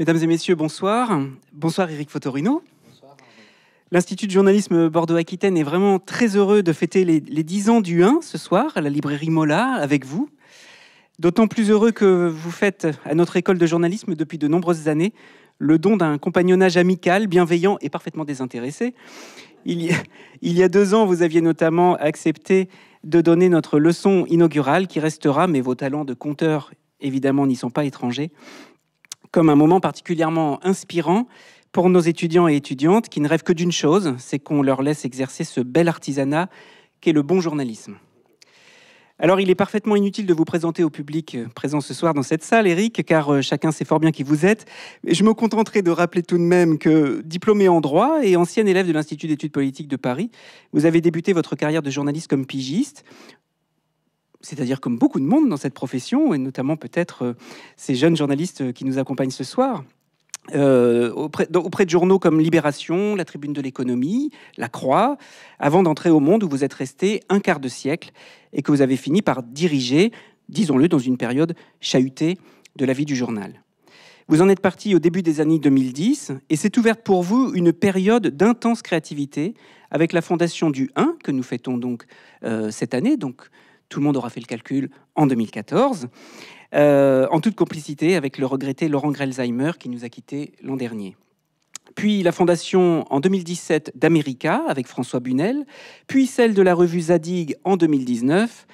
Mesdames et messieurs, bonsoir. Bonsoir Eric Fotorino. L'Institut de journalisme Bordeaux-Aquitaine est vraiment très heureux de fêter les, 10 ans du 1 ce soir à la librairie Mola avec vous. D'autant plus heureux que vous faites à notre école de journalisme depuis de nombreuses années le don d'un compagnonnage amical, bienveillant et parfaitement désintéressé. Il y, il y a deux ans, vous aviez notamment accepté de donner notre leçon inaugurale qui restera, mais vos talents de conteur évidemment n'y sont pas étrangers, comme un moment particulièrement inspirant pour nos étudiants et étudiantes qui ne rêvent que d'une chose, c'est qu'on leur laisse exercer ce bel artisanat qu'est le bon journalisme. Alors il est parfaitement inutile de vous présenter au public euh, présent ce soir dans cette salle, Eric, car euh, chacun sait fort bien qui vous êtes. Je me contenterai de rappeler tout de même que, diplômé en droit et ancien élève de l'Institut d'études politiques de Paris, vous avez débuté votre carrière de journaliste comme pigiste c'est-à-dire comme beaucoup de monde dans cette profession, et notamment peut-être euh, ces jeunes journalistes euh, qui nous accompagnent ce soir, euh, auprès, de journaux comme Libération, La Tribune de l'économie, La Croix, avant d'entrer au monde où vous êtes resté un quart de siècle et que vous avez fini par diriger, disons-le, dans une période chahutée de la vie du journal. Vous en êtes parti au début des années 2010 et s'est ouverte pour vous une période d'intense créativité avec la fondation du 1 que nous fêtons donc cette année, donc tout le monde aura fait le calcul en 2014, euh, en toute complicité avec le regretté Laurent Grelzheimer qui nous a quittés l'an dernier. Puis la fondation en 2017 d'America avec François Bunel, puis celle de la revue Zadig en 2019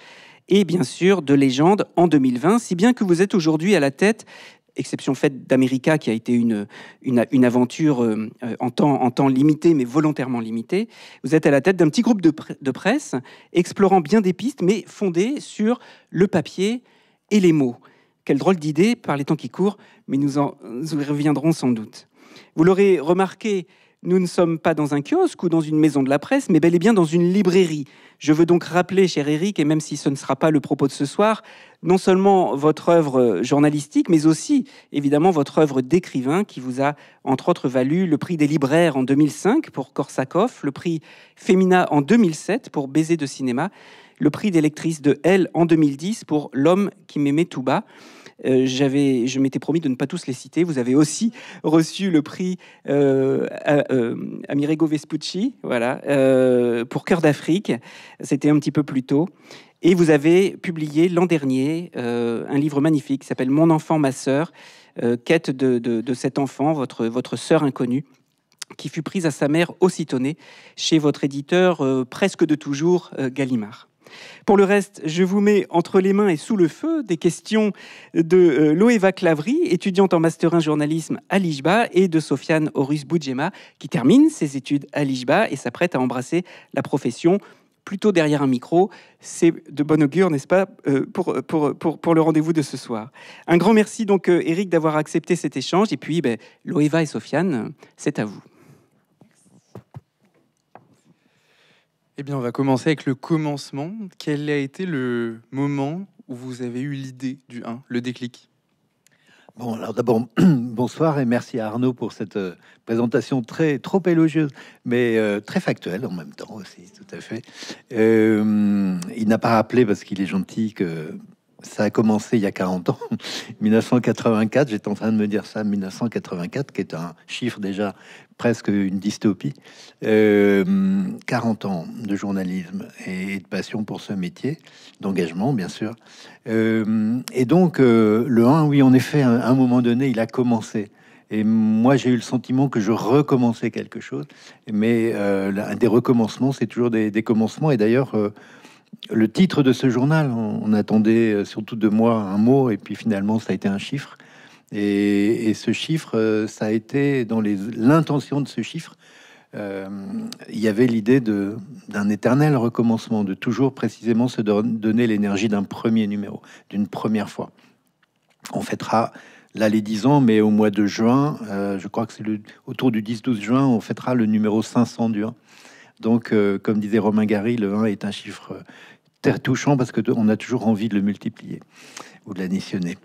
et bien sûr de légende en 2020, si bien que vous êtes aujourd'hui à la tête exception faite d'América, qui a été une, une, aventure euh, euh, en, temps, en temps limité, mais volontairement limitée, vous êtes à la tête d'un petit groupe de, presse explorant bien des pistes, mais fondées sur le papier et les mots. Quelle drôle d'idée par les temps qui courent, mais nous en reviendrons sans doute. Vous l'aurez remarqué, nous ne sommes pas dans un kiosque ou dans une maison de la presse, mais bel et bien dans une librairie. Je veux donc rappeler, cher Eric, et même si ce ne sera pas le propos de ce soir, non seulement votre œuvre journalistique, mais aussi évidemment votre œuvre d'écrivain qui vous a entre autres valu le prix des libraires en 2005 pour Korsakov, le prix Femina en 2007 pour Baiser de cinéma, le prix des lectrices de Elle en 2010 pour L'homme qui m'aimait tout bas. Euh, j'avais, je m'étais promis de ne pas tous les citer. Vous avez aussi reçu le prix euh, euh Amirego Vespucci, voilà, euh, pour Cœur d'Afrique. C'était un petit peu plus tôt. Et vous avez publié l'an dernier un livre magnifique qui s'appelle Mon enfant, ma sœur, quête de, de, cet enfant, votre votre sœur inconnue qui fut prise à sa mère aussitôt née chez votre éditeur presque de toujours, Gallimard. Pour le reste, je vous mets entre les mains et sous le feu des questions de euh, Loeva Clavry, étudiante en Master 1 journalisme à Lijba, et de Sofiane Horus Boudjema, qui termine ses études à Lijba et s'apprête à embrasser la profession plutôt derrière un micro. C'est de bon augure, n'est-ce pas, euh, pour, le rendez-vous de ce soir. Un grand merci donc, Eric, euh, d'avoir accepté cet échange. Et puis, ben, Loeva et Sofiane, c'est à vous. Eh bien, on va commencer avec le commencement. Quel a été le moment où vous avez eu l'idée du 1, le déclic Bon, alors d'abord, bonsoir et merci à Arnaud pour cette euh, présentation très trop élogieuse, mais euh, très factuelle en même temps aussi, tout à fait. Euh, il n'a pas rappelé parce qu'il est gentil que ça a commencé il y a 40 ans, 1984, j'étais en train de me dire ça, 1984, qui est un chiffre déjà presque une dystopie. 40 euh, ans de journalisme et de passion pour ce métier, d'engagement bien sûr. Euh, et donc, euh, le 1, oui, en effet, à un moment donné, il a commencé. Et moi, j'ai eu le sentiment que je recommençais quelque chose. Mais des recommencements, c'est toujours des, des commencements. Et d'ailleurs, le titre de ce journal. On, attendait euh, surtout de moi un mot, et puis finalement, ça a été un chiffre. Et, ce chiffre, euh, ça a été dans l'intention de ce chiffre. Euh, il y avait l'idée d'un éternel recommencement, de toujours précisément se donner l'énergie d'un premier numéro, d'une première fois. On fêtera là les 10 ans, mais au mois de juin, je crois que c'est autour du 10-12 juin, on fêtera le numéro 500 du 1. Donc, comme disait Romain Gary, le 1 est un chiffre touchant parce que on a toujours envie de le multiplier ou de l'additionner.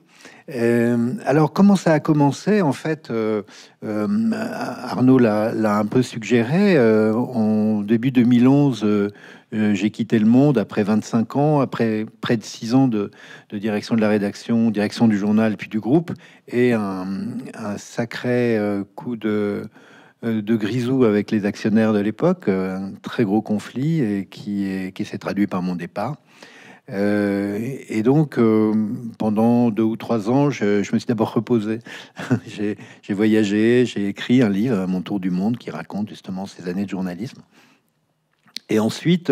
Euh, alors, comment ça a commencé En fait, euh, euh, Arnaud l'a un peu suggéré. en début 2011, j'ai quitté le monde après 25 ans, après près de six ans de, direction de la rédaction, direction du journal, puis du groupe, et un sacré coup de euh, de grisou avec les actionnaires de l'époque, euh, un très gros conflit qui, qui s'est traduit par mon départ. Euh, et donc, pendant deux ou trois ans, je, me suis d'abord reposé. j'ai voyagé, j'ai écrit un livre, Mon tour du monde, qui raconte justement ces années de journalisme. Et ensuite,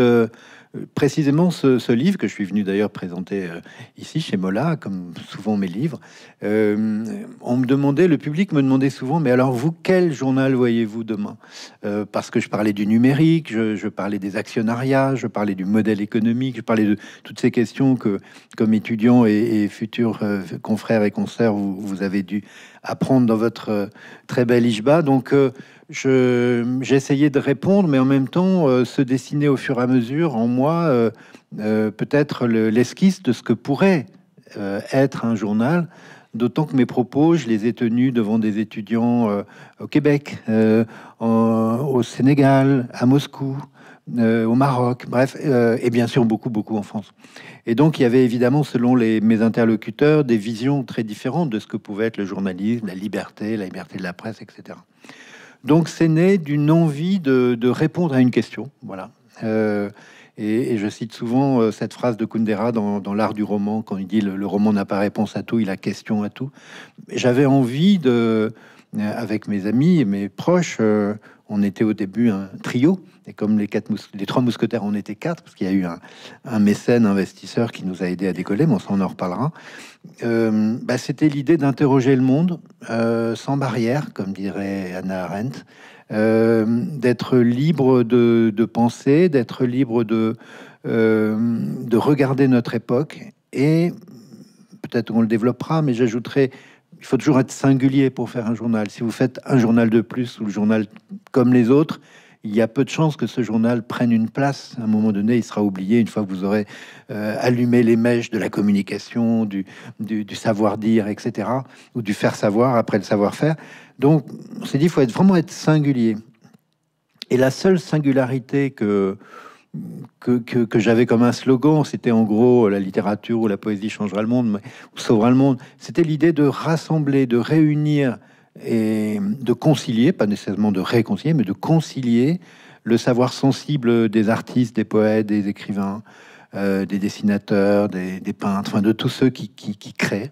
précisément ce, livre que je suis venu d'ailleurs présenter euh, ici chez Mola, comme souvent mes livres, euh, on me demandait, le public me demandait souvent, mais alors vous, quel journal voyez-vous demain euh, Parce que je parlais du numérique, je, parlais des actionnariats, je parlais du modèle économique, je parlais de toutes ces questions que, comme étudiant et, et futurs confrères et consoeurs, vous, vous, avez dû apprendre dans votre très belle IJBA. Donc, j'ai essayé de répondre, mais en même temps euh, se dessinait au fur et à mesure en moi euh, euh, peut-être l'esquisse de ce que pourrait être un journal. D'autant que mes propos, je les ai tenus devant des étudiants au Québec, au Sénégal, à Moscou, au Maroc, bref, et bien sûr beaucoup, beaucoup en France. Et donc il y avait évidemment, selon mes interlocuteurs, des visions très différentes de ce que pouvait être le journalisme, la liberté, la liberté de la presse, etc. Donc c'est né d'une envie de, répondre à une question. Voilà. Euh, et, je cite souvent euh, cette phrase de Kundera dans, l'art du roman, quand il dit le, roman n'a pas réponse à tout, il a question à tout. J'avais envie de, euh, avec mes amis et mes proches, on était au début un trio, et comme les, quatre les trois mousquetaires on était quatre, parce qu'il y a eu un, mécène investisseur qui nous a aidés à décoller, mais on s'en en reparlera, euh, bah, c'était l'idée d'interroger le monde euh, sans barrière, comme dirait Anna Arendt, euh, d'être libre de, penser, d'être libre de, de regarder notre époque, et peut-être on le développera, mais j'ajouterai il faut toujours être singulier pour faire un journal. Si vous faites un journal de plus ou le journal comme les autres, il y a peu de chances que ce journal prenne une place. À un moment donné, il sera oublié une fois que vous aurez euh, allumé les mèches de la communication, du, du, savoir-dire, etc., ou du faire-savoir après le savoir-faire. Donc, on s'est dit, il faut être, vraiment être singulier. Et la seule singularité que que, j'avais comme un slogan. C'était en gros la littérature ou la poésie changera le monde, ou sauvera le monde. C'était l'idée de rassembler, de réunir et de concilier, pas nécessairement de réconcilier, mais de concilier le savoir sensible des artistes, des poètes, des écrivains, euh, des dessinateurs, des, peintres, enfin de tous ceux qui, créent,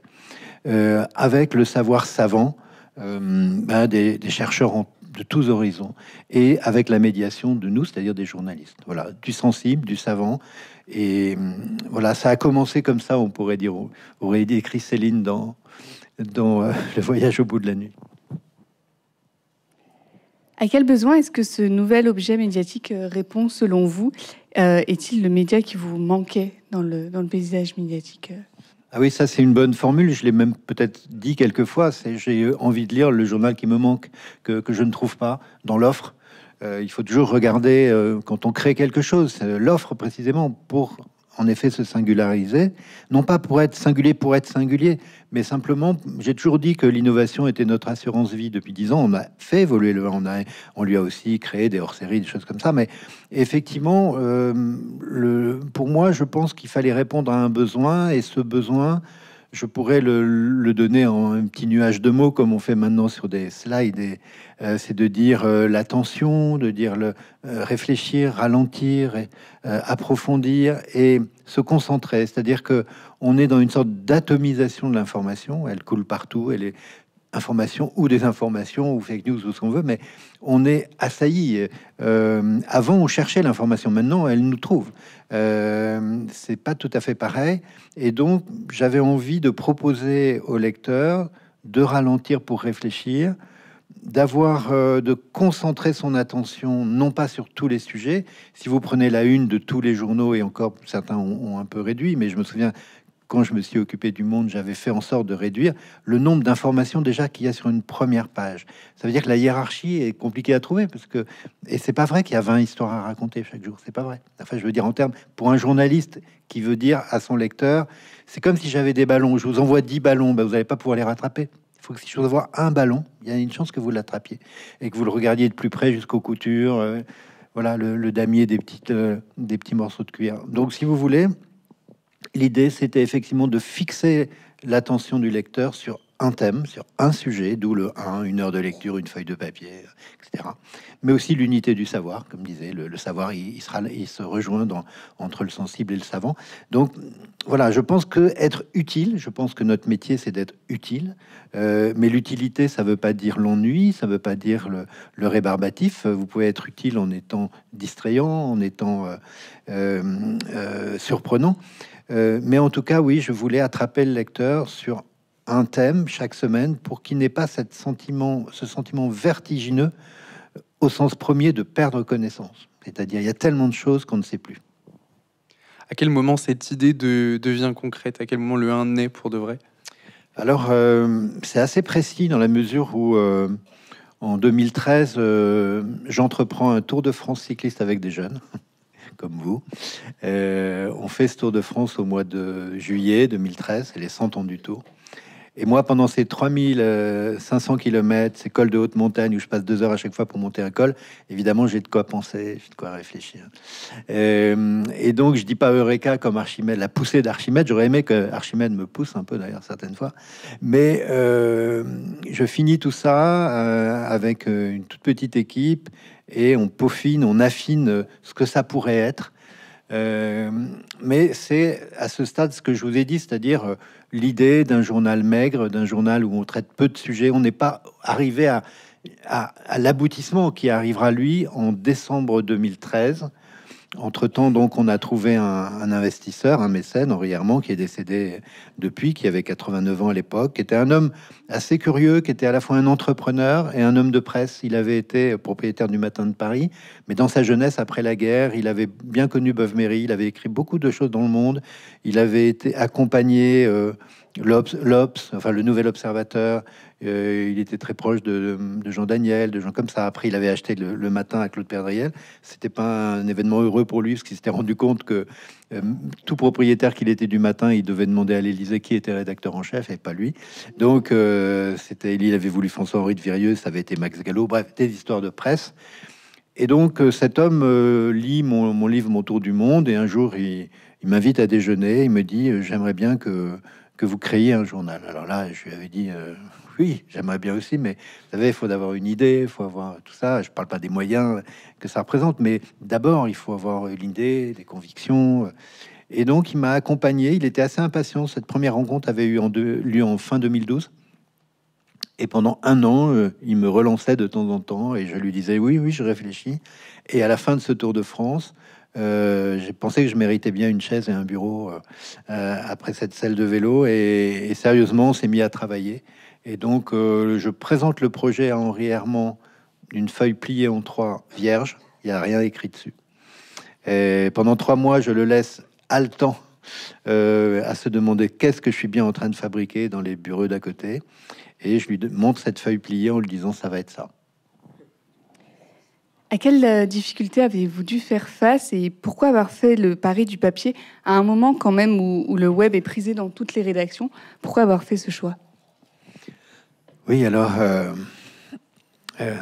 euh, avec le savoir savant euh, ben, des, des, chercheurs en de tous horizons, et avec la médiation de nous, c'est-à-dire des journalistes. Voilà, du sensible, du savant. Et mm, voilà, ça a commencé comme ça, on pourrait dire, aurait écrit Céline dans, dans euh, Le voyage au bout de la nuit. À quel besoin est-ce que ce nouvel objet médiatique euh, répond selon vous euh, Est-il le média qui vous manquait dans le paysage médiatique ah oui, ça c'est une bonne formule, je l'ai même peut-être dit quelques fois, j'ai envie de lire le journal qui me manque, que, je ne trouve pas dans l'offre. Euh, il faut toujours regarder euh, quand on crée quelque chose, euh, l'offre précisément pour en effet se singulariser, non pas pour être singulier pour être singulier, mais simplement, j'ai toujours dit que l'innovation était notre assurance vie depuis dix ans. On a fait évoluer le, on a, on lui a aussi créé des hors-séries, des choses comme ça. Mais effectivement, euh, le, pour moi, je pense qu'il fallait répondre à un besoin, et ce besoin, je pourrais le, donner en un petit nuage de mots comme on fait maintenant sur des slides. et euh, c'est de dire euh, l'attention, de dire le réfléchir, ralentir, et, approfondir et se concentrer. C'est-à-dire que on est dans une sorte d'atomisation de l'information. Elle coule partout, elle est information ou désinformation ou fake news ou ce qu'on veut, mais on est assailli. Euh, avant, on cherchait l'information, maintenant, elle nous trouve. Euh, c'est pas tout à fait pareil. Et donc, j'avais envie de proposer au lecteur de ralentir pour réfléchir, d'avoir, euh, de concentrer son attention non pas sur tous les sujets. Si vous prenez la une de tous les journaux, et encore certains ont un peu réduit, mais je me souviens quand je me suis occupé du monde, j'avais fait en sorte de réduire le nombre d'informations déjà qu'il y a sur une première page. Ça veut dire que la hiérarchie est compliquée à trouver parce que et c'est pas vrai qu'il y a 20 histoires à raconter chaque jour, c'est pas vrai. Enfin, je veux dire en termes pour un journaliste qui veut dire à son lecteur, c'est comme si j'avais des ballons, je vous envoie 10 ballons, ben, vous n'allez pas pouvoir les rattraper. Il faut que si je vous envoie un ballon, il y a une chance que vous l'attrapiez et que vous le regardiez de plus près jusqu'aux coutures, euh, voilà le, damier des petites euh, des petits morceaux de cuir. Donc si vous voulez, L'idée, c'était effectivement de fixer l'attention du lecteur sur un thème, sur un sujet, d'où le 1, une heure de lecture, une feuille de papier, etc. Mais aussi l'unité du savoir, comme disait le, savoir, il, se rejoint entre le sensible et le savant. Donc voilà, je pense que être utile, je pense que notre métier c'est d'être utile, euh, mais l'utilité ça ne veut pas dire l'ennui, ça ne veut pas dire le, rébarbatif. Vous pouvez être utile en étant distrayant, en étant euh, euh, surprenant. Euh, mais en tout cas, oui, je voulais attraper le lecteur sur un thème chaque semaine pour qu'il n'ait pas sentiment, ce sentiment vertigineux euh, au sens premier de perdre connaissance. C'est-à-dire, il y a tellement de choses qu'on ne sait plus. À quel moment cette idée devient concrète À quel moment le 1 naît pour de vrai Alors, euh, c'est assez précis dans la mesure où, en 2013, j'entreprends un tour de France cycliste avec des jeunes comme vous. Euh, on fait ce Tour de France au mois de juillet 2013, c'est les 100 ans du Tour. Et moi, pendant ces 3500 euh, km, ces cols de haute montagne où je passe deux heures à chaque fois pour monter un col, évidemment, j'ai de quoi penser, j'ai de quoi réfléchir. Euh, et, donc, je dis pas Eureka comme Archimède, la poussée d'Archimède. J'aurais aimé que Archimède me pousse un peu, d'ailleurs, certaines fois. Mais euh, je finis tout ça avec une toute petite équipe et on peaufine, on affine ce que ça pourrait être euh, mais c'est à ce stade ce que je vous ai dit, c'est-à-dire euh, l'idée d'un journal maigre, d'un journal où on traite peu de sujets. On n'est pas arrivé à, l'aboutissement qui arrivera, lui, en décembre 2013 entre-temps, donc, on a trouvé un, investisseur, un mécène, Henri Armand, qui est décédé depuis, qui avait 89 ans à l'époque, qui était un homme assez curieux, qui était à la fois un entrepreneur et un homme de presse. Il avait été propriétaire du Matin de Paris, mais dans sa jeunesse, après la guerre, il avait bien connu Beuve-Méry, il avait écrit beaucoup de choses dans le monde, il avait été accompagné... Euh, L'Obs, enfin le Nouvel Observateur, euh, il était très proche de, Jean Daniel, de gens comme ça. Après, il avait acheté le, matin à Claude Perdriel. C'était pas un événement heureux pour lui, parce qu'il s'était rendu compte que euh, tout propriétaire qu'il était du matin, il devait demander à l'Élysée qui était rédacteur en chef et pas lui. Donc, euh, c'était, il avait voulu François-Henri de Virieux, ça avait été Max Gallo, bref, des histoires de presse. Et donc, cet homme lit mon, livre Mon tour du monde, et un jour, il, m'invite à déjeuner. Il me dit J'aimerais bien que, que vous créiez un journal. Alors là, je lui avais dit oui, j'aimerais bien aussi, mais vous savez, il faut d'avoir une idée, il faut avoir tout ça. Je parle pas des moyens que ça représente, mais d'abord, il faut avoir une idée, des convictions. Et donc, il m'a accompagné. Il était assez impatient. Cette première rencontre avait eu en lieu en fin 2012. Et pendant un an, euh, il me relançait de temps en temps et je lui disais oui, oui, je réfléchis. Et à la fin de ce Tour de France, euh, j'ai pensé que je méritais bien une chaise et un bureau euh, après cette salle de vélo. Et, et sérieusement, on s'est mis à travailler. Et donc, euh, je présente le projet à Henri Hermand d'une feuille pliée en trois, vierges. Il n'y a rien écrit dessus. Et pendant trois mois, je le laisse haletant euh, à se demander qu'est-ce que je suis bien en train de fabriquer dans les bureaux d'à côté. Et je lui montre cette feuille pliée en lui disant ça va être ça. À quelle euh, difficulté avez-vous dû faire face et pourquoi avoir fait le pari du papier à un moment quand même où le web est prisé dans toutes les rédactions Pourquoi avoir fait ce choix oui, alors, euh, euh,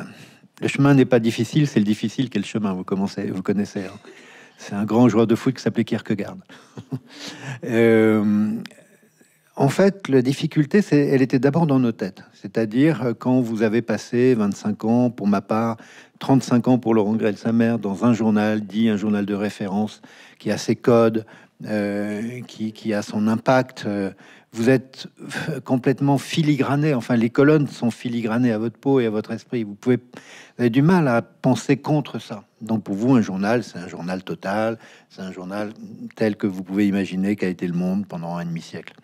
le chemin n'est pas difficile, c'est le difficile qui le chemin, vous, commencez, vous connaissez. Hein. C'est un grand joueur de foot qui s'appelait Kierkegaard. Euh, en fait, la difficulté, c'est, elle était d'abord dans nos têtes. C'est-à-dire, quand vous avez passé 25 ans, pour ma part, 35 ans pour Laurent Grel, sa mère, dans un journal dit, un journal de référence, qui a ses codes, qui, a son impact, vous êtes complètement filigrané. Enfin, les colonnes sont filigranées à votre peau et à votre esprit. Vous pouvez, avez du mal à penser contre ça. Donc, pour vous, un journal, c'est un journal total, c'est un journal tel que vous pouvez imaginer qu'a été le monde pendant un demi-siècle.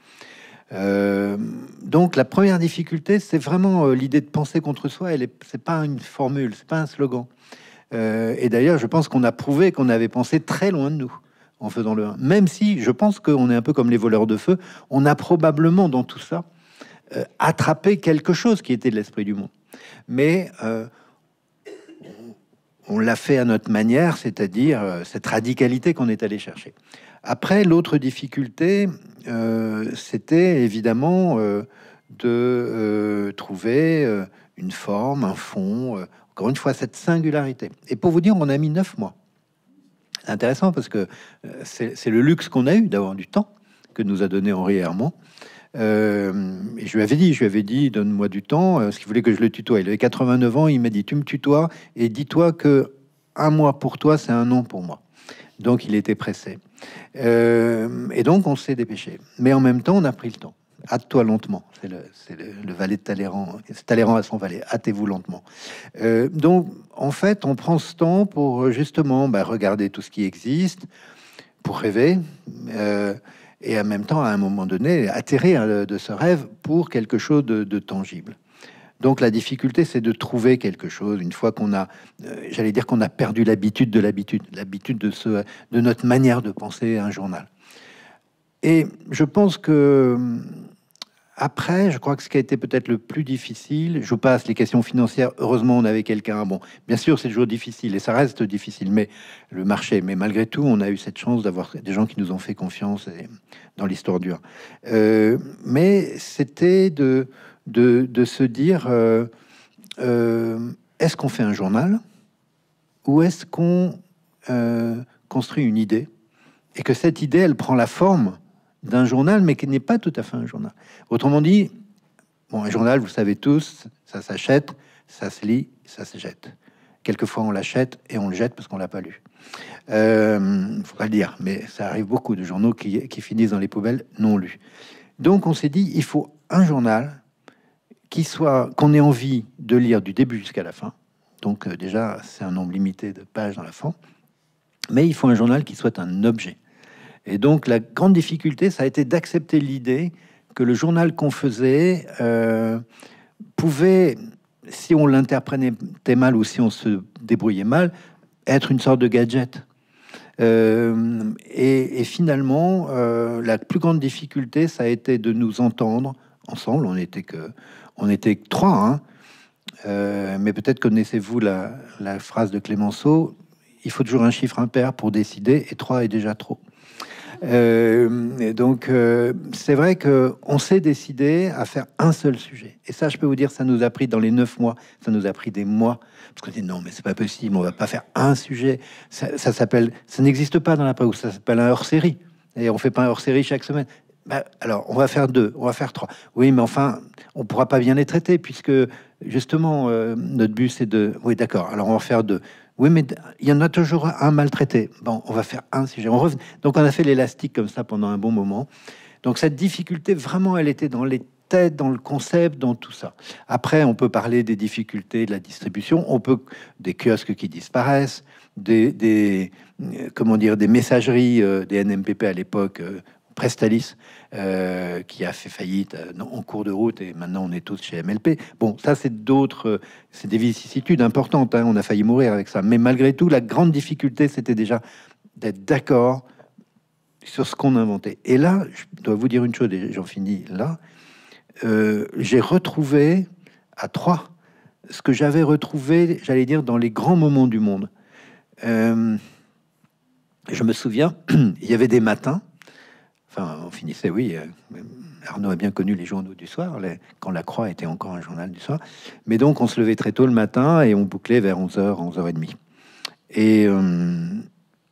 Euh, donc, la première difficulté, c'est vraiment euh, l'idée de penser contre soi. Ce n'est pas une formule, c'est pas un slogan. Euh, et d'ailleurs, je pense qu'on a prouvé qu'on avait pensé très loin de nous faisant le Même si je pense qu'on est un peu comme les voleurs de feu, on a probablement dans tout ça euh, attrapé quelque chose qui était de l'esprit du monde. Mais euh, on l'a fait à notre manière, c'est-à-dire euh, cette radicalité qu'on est allé chercher. Après, l'autre difficulté, c'était évidemment de trouver une forme, un fond, encore une fois, cette singularité. Et pour vous dire, on a mis neuf mois intéressant parce que euh, c'est le luxe qu'on a eu d'avoir du temps que nous a donné Henri Hermont. Euh, je lui avais dit, je lui avais dit, donne-moi du temps, euh, Ce qu'il voulait que je le tutoie. Il avait 89 ans, il m'a dit, tu me tutoies et dis-toi que un mois pour toi, c'est un an pour moi. Donc il était pressé. et donc on s'est dépêché. Mais en même temps, on a pris le temps hâte-toi lentement. C'est le, valet de Talleyrand. C'est Talleyrand à son valet. Hâtez-vous lentement. Euh, donc, en fait, on prend ce temps pour euh, justement bah, regarder tout ce qui existe, pour rêver, euh, et en même temps, à un moment donné, atterrir de ce rêve pour quelque chose de, tangible. Donc la difficulté, c'est de trouver quelque chose. Une fois qu'on a, j'allais dire qu'on a perdu l'habitude de l'habitude, l'habitude de, ce, de notre manière de penser un journal. Et je pense que après, je crois que ce qui a été peut-être le plus difficile, je passe les questions financières. Heureusement, on avait quelqu'un. Bon, bien sûr, c'est toujours difficile et ça reste difficile, mais le marché. Mais malgré tout, on a eu cette chance d'avoir des gens qui nous ont fait confiance dans l'histoire dure. Euh, mais c'était de, de, se dire euh, euh, est-ce qu'on fait un journal ou est-ce qu'on construit une idée et que cette idée, elle prend la forme d'un journal, mais qui n'est pas tout à fait un journal. Autrement dit, bon, un journal, vous savez tous, ça s'achète, ça se lit, ça se jette. Quelquefois, on l'achète et on le jette parce qu'on l'a pas lu. Il euh, faut pas le dire, mais ça arrive beaucoup de journaux qui, finissent dans les poubelles non lus. Donc, on s'est dit, il faut un journal qui soit qu'on ait envie de lire du début jusqu'à la fin. Donc euh, déjà, c'est un nombre limité de pages dans la fin. Mais il faut un journal qui soit un objet. Et donc la grande difficulté, ça a été d'accepter l'idée que le journal qu'on faisait euh, pouvait, si on l'interprétait mal ou si on se débrouillait mal, être une sorte de gadget. Euh, et, finalement, euh, la plus grande difficulté, ça a été de nous entendre ensemble. On n'était que, on était trois. Hein. mais peut-être connaissez-vous la, la, phrase de Clémenceau il faut toujours un chiffre impair pour décider, et trois est déjà trop. Euh, donc, euh, c'est vrai qu'on s'est décidé à faire un seul sujet. Et ça, je peux vous dire, ça nous a pris dans les neuf mois, ça nous a pris des mois. Parce qu'on dit non, mais c'est pas possible, on va pas faire un sujet. Ça, s'appelle, ça n'existe pas dans la presse, ça s'appelle un hors série. Et on fait pas un hors série chaque semaine. Bah, alors, on va faire deux, on va faire trois. Oui, mais enfin, on pourra pas bien les traiter puisque justement, euh, notre but c'est de. Oui, d'accord. Alors, on va faire deux. Oui, mais il y en a toujours un maltraité. Bon, on va faire un sujet. On Donc, on a fait l'élastique comme ça pendant un bon moment. Donc, cette difficulté, vraiment, elle était dans les têtes, dans le concept, dans tout ça. Après, on peut parler des difficultés de la distribution. On peut des kiosques qui disparaissent, des, euh, comment dire, des messageries euh, des NMPP à l'époque euh, Prestalis, euh, qui a fait faillite euh, en cours de route et maintenant on est tous chez MLP. Bon, ça c'est d'autres, euh, c'est des vicissitudes importantes. Hein. on a failli mourir avec ça, mais malgré tout, la grande difficulté c'était déjà d'être d'accord sur ce qu'on inventait. Et là, je dois vous dire une chose, et j'en finis là. j'ai retrouvé à trois, ce que j'avais retrouvé, j'allais dire, dans les grands moments du monde. je me souviens, il y avait des matins Enfin, on finissait, oui. Euh, Arnaud a bien connu les journaux du soir, quand La Croix était encore un journal du soir. Mais donc, on se levait très tôt le matin et on bouclait vers 11h, 11h30. Et euh,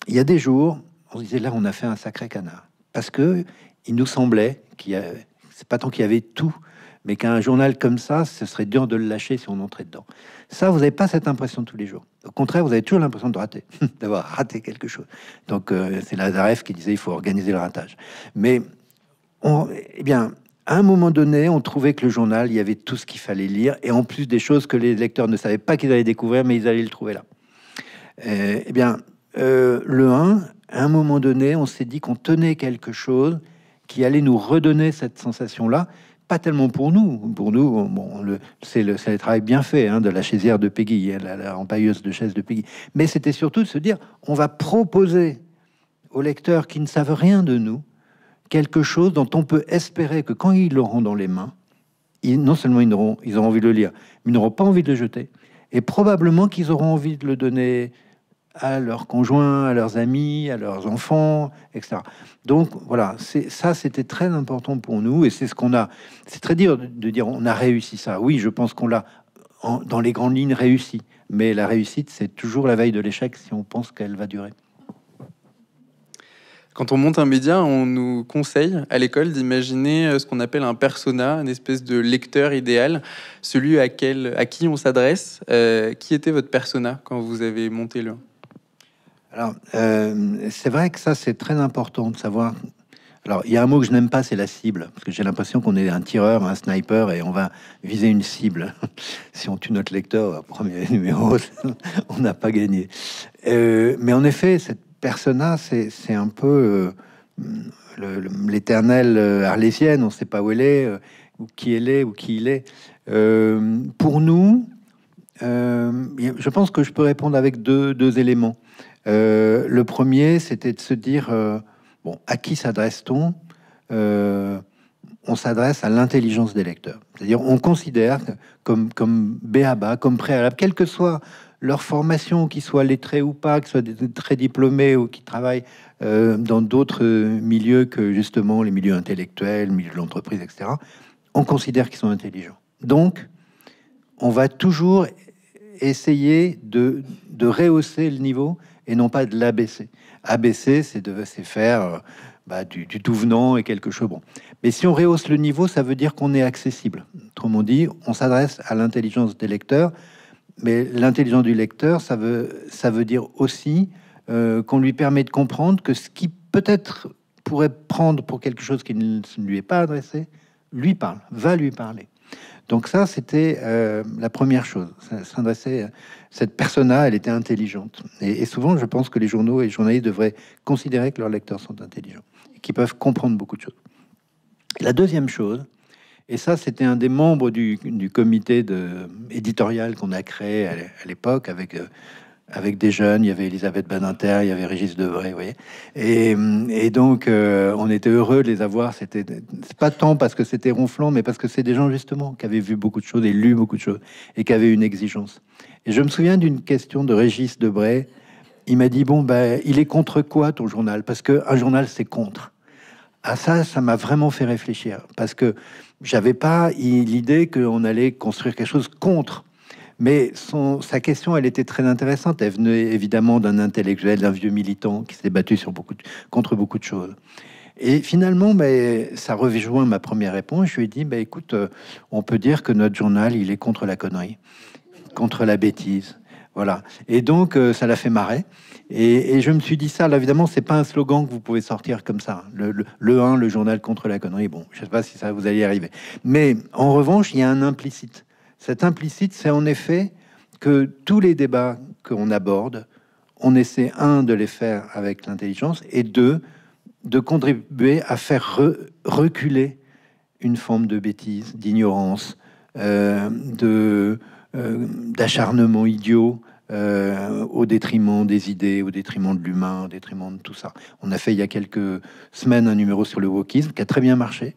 il y a des jours, on se disait, là, on a fait un sacré canard. Parce que il nous semblait qu'il y avait, pas tant qu'il y avait tout mais qu'un journal comme ça, ce serait dur de le lâcher si on entrait dedans. Ça, vous n'avez pas cette impression tous les jours. Au contraire, vous avez toujours l'impression de rater, d'avoir raté quelque chose. Donc, euh, c'est c'est Lazaref qui disait il faut organiser le ratage. Mais, on, eh bien, à un moment donné, on trouvait que le journal, il y avait tout ce qu'il fallait lire, et en plus des choses que les lecteurs ne savaient pas qu'ils allaient découvrir, mais ils allaient le trouver là. Et, euh, eh bien, euh, le 1, à un moment donné, on s'est dit qu'on tenait quelque chose qui allait nous redonner cette sensation-là, pas tellement pour nous. Pour nous, bon, c'est le, travail bien fait hein, de la chaisière de Peggy, hein, la, la empailleuse de chaise de Peggy. Mais c'était surtout de se dire, on va proposer aux lecteurs qui ne savent rien de nous quelque chose dont on peut espérer que quand ils l'auront dans les mains, ils, non seulement ils auront, ils auront envie de le lire, mais ils n'auront pas envie de le jeter. Et probablement qu'ils auront envie de le donner à leurs conjoints, à leurs amis, à leurs enfants, etc. Donc voilà, ça c'était très important pour nous et c'est ce qu'on a. C'est très dur de dire on a réussi ça. Oui, je pense qu'on l'a dans les grandes lignes réussi, mais la réussite c'est toujours la veille de l'échec si on pense qu'elle va durer. Quand on monte un média, on nous conseille à l'école d'imaginer euh, ce qu'on appelle un persona, une espèce de lecteur idéal, celui à, quel, à qui on s'adresse. Euh, qui était votre persona quand vous avez monté le alors, euh, c'est vrai que ça, c'est très important de savoir. Alors, il y a un mot que je n'aime pas, c'est la cible. Parce que j'ai l'impression qu'on est un tireur, un sniper, et on va viser une cible. si on tue notre lecteur, premier numéro, on n'a pas gagné. Euh, mais en effet, cette persona, c'est un peu euh, l'éternelle arlésienne. On ne sait pas où elle est, ou qui elle est, ou qui il est. pour nous, je pense que je peux répondre avec deux éléments. Euh, le premier, c'était de se dire, euh, bon, à qui s'adresse-t-on euh, On s'adresse à l'intelligence des lecteurs. C'est-à-dire, on considère comme, comme béaba, comme préalable, quelle que soit leur formation, qu'ils soient lettrés ou pas, qu'ils soient très diplômés ou qu'ils travaillent dans d'autres milieux que justement les milieux intellectuels, les milieux de l'entreprise, etc., on considère qu'ils sont intelligents. Donc, on va toujours essayer de, de rehausser le niveau et non pas de l'abaisser. Abaisser, c'est faire euh, bah, du, du, tout venant et quelque chose. Bon. Mais si on rehausse le niveau, ça veut dire qu'on est accessible. Autrement dit, on s'adresse à l'intelligence des lecteurs, mais l'intelligence du lecteur, ça veut, ça veut dire aussi euh, qu'on lui permet de comprendre que ce qui peut-être pourrait prendre pour quelque chose qui ne lui est pas adressé, lui parle, va lui parler. Donc ça, c'était euh, la première chose. Euh, cette persona, elle était intelligente. Et, souvent, je pense que les journaux et les journalistes devraient considérer que leurs lecteurs sont intelligents, qu'ils peuvent comprendre beaucoup de choses. la deuxième chose, et ça, c'était un des membres du, du comité de, éditorial qu'on a créé à l'époque avec euh, avec des jeunes. Il y avait Elisabeth Badinter, il y avait Régis Debray, vous voyez. Et, donc, euh, on était heureux de les avoir. C'était pas tant parce que c'était ronflant, mais parce que c'est des gens, justement, qui avaient vu beaucoup de choses et lu beaucoup de choses et qui avaient une exigence. Et je me souviens d'une question de Régis Debray. Il m'a dit Bon, ben, il est contre quoi ton journal Parce qu'un journal, c'est contre. Ah ça, ça m'a vraiment fait réfléchir parce que j'avais pas l'idée qu'on allait construire quelque chose contre mais sa question, elle était très intéressante. Elle venait évidemment d'un intellectuel, d'un vieux militant qui s'est battu contre beaucoup de choses. Et finalement, ça ça rejoint ma première réponse. Je lui ai dit, bah, écoute, euh, on peut dire que notre journal, il est contre la connerie, contre la bêtise. Voilà. Et donc, euh, ça l'a fait marrer. Et, je me suis dit ça, là, évidemment, n'est pas un slogan que vous pouvez sortir comme ça. Le, 1, le journal contre la connerie. Bon, je ne sais pas si ça vous allez arriver. Mais en revanche, il y a un implicite. Cet implicite, c'est en effet que tous les débats qu'on aborde, on essaie, un, de les faire avec l'intelligence, et deux, de contribuer à faire reculer une forme de bêtise, d'ignorance, euh, de euh, d'acharnement idiot euh, au détriment des idées, au détriment de l'humain, au détriment de tout ça. On a fait il y a quelques semaines un numéro sur le wokisme qui a très bien marché.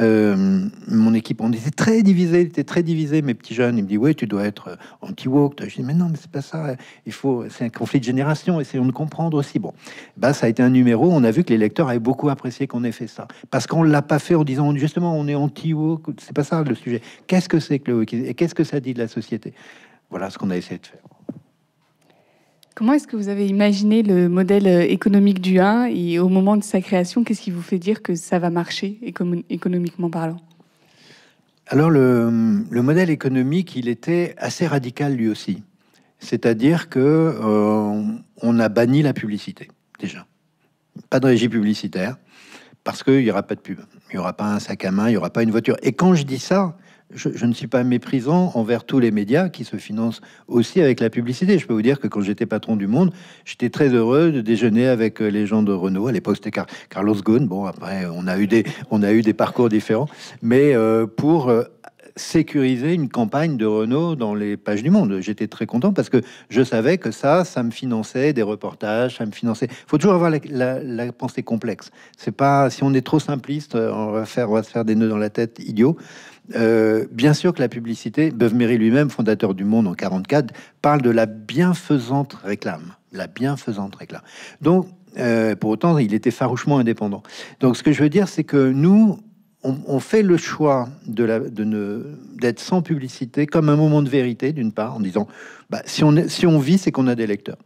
Euh, mon équipe, on était très divisés, était très divisé, mes petits jeunes. Ils me dit, oui tu dois être euh, anti-woke. Je dis, mais non, mais c'est pas ça. Il faut, c'est un conflit de génération. Essayons de comprendre aussi. Bon, bah, ça a été un numéro. On a vu que les lecteurs avaient beaucoup apprécié qu'on ait fait ça, parce qu'on l'a pas fait en disant justement, on est anti-woke. C'est pas ça le sujet. Qu'est-ce que c'est que le woke et qu'est-ce que ça dit de la société Voilà ce qu'on a essayé de faire. Comment est-ce que vous avez imaginé le modèle euh, économique du 1 et au moment de sa création, qu'est-ce qui vous fait dire que ça va marcher économiquement parlant Alors le, modèle économique, il était assez radical lui aussi. C'est-à-dire que euh, on a banni la publicité déjà. Pas de régie publicitaire parce qu'il n'y aura pas de pub, il n'y aura pas un sac à main, il n'y aura pas une voiture. Et quand je dis ça, je, ne suis pas méprisant envers tous les médias qui se financent aussi avec la publicité. Je peux vous dire que quand j'étais patron du Monde, j'étais très heureux de déjeuner avec euh, les gens de Renault. À l'époque, c'était Carlos Ghosn. Bon, après, on a eu des, on a eu des parcours différents, mais euh, pour euh, sécuriser une campagne de Renault dans les pages du Monde. J'étais très content parce que je savais que ça, ça me finançait des reportages, ça me finançait. Il faut toujours avoir la, pensée complexe. C'est pas si on est trop simpliste, euh, on va on va se faire des nœuds dans la tête, idiot. Euh, bien sûr que la publicité, Beuve-Méry lui-même, fondateur du Monde en 44, parle de la bienfaisante réclame. La bienfaisante réclame. Donc, euh, pour autant, il était farouchement indépendant. Donc, ce que je veux dire, c'est que nous, on, fait le choix de, ne d'être sans publicité comme un moment de vérité d'une part en disant bah, si on si on vit c'est qu'on a des lecteurs.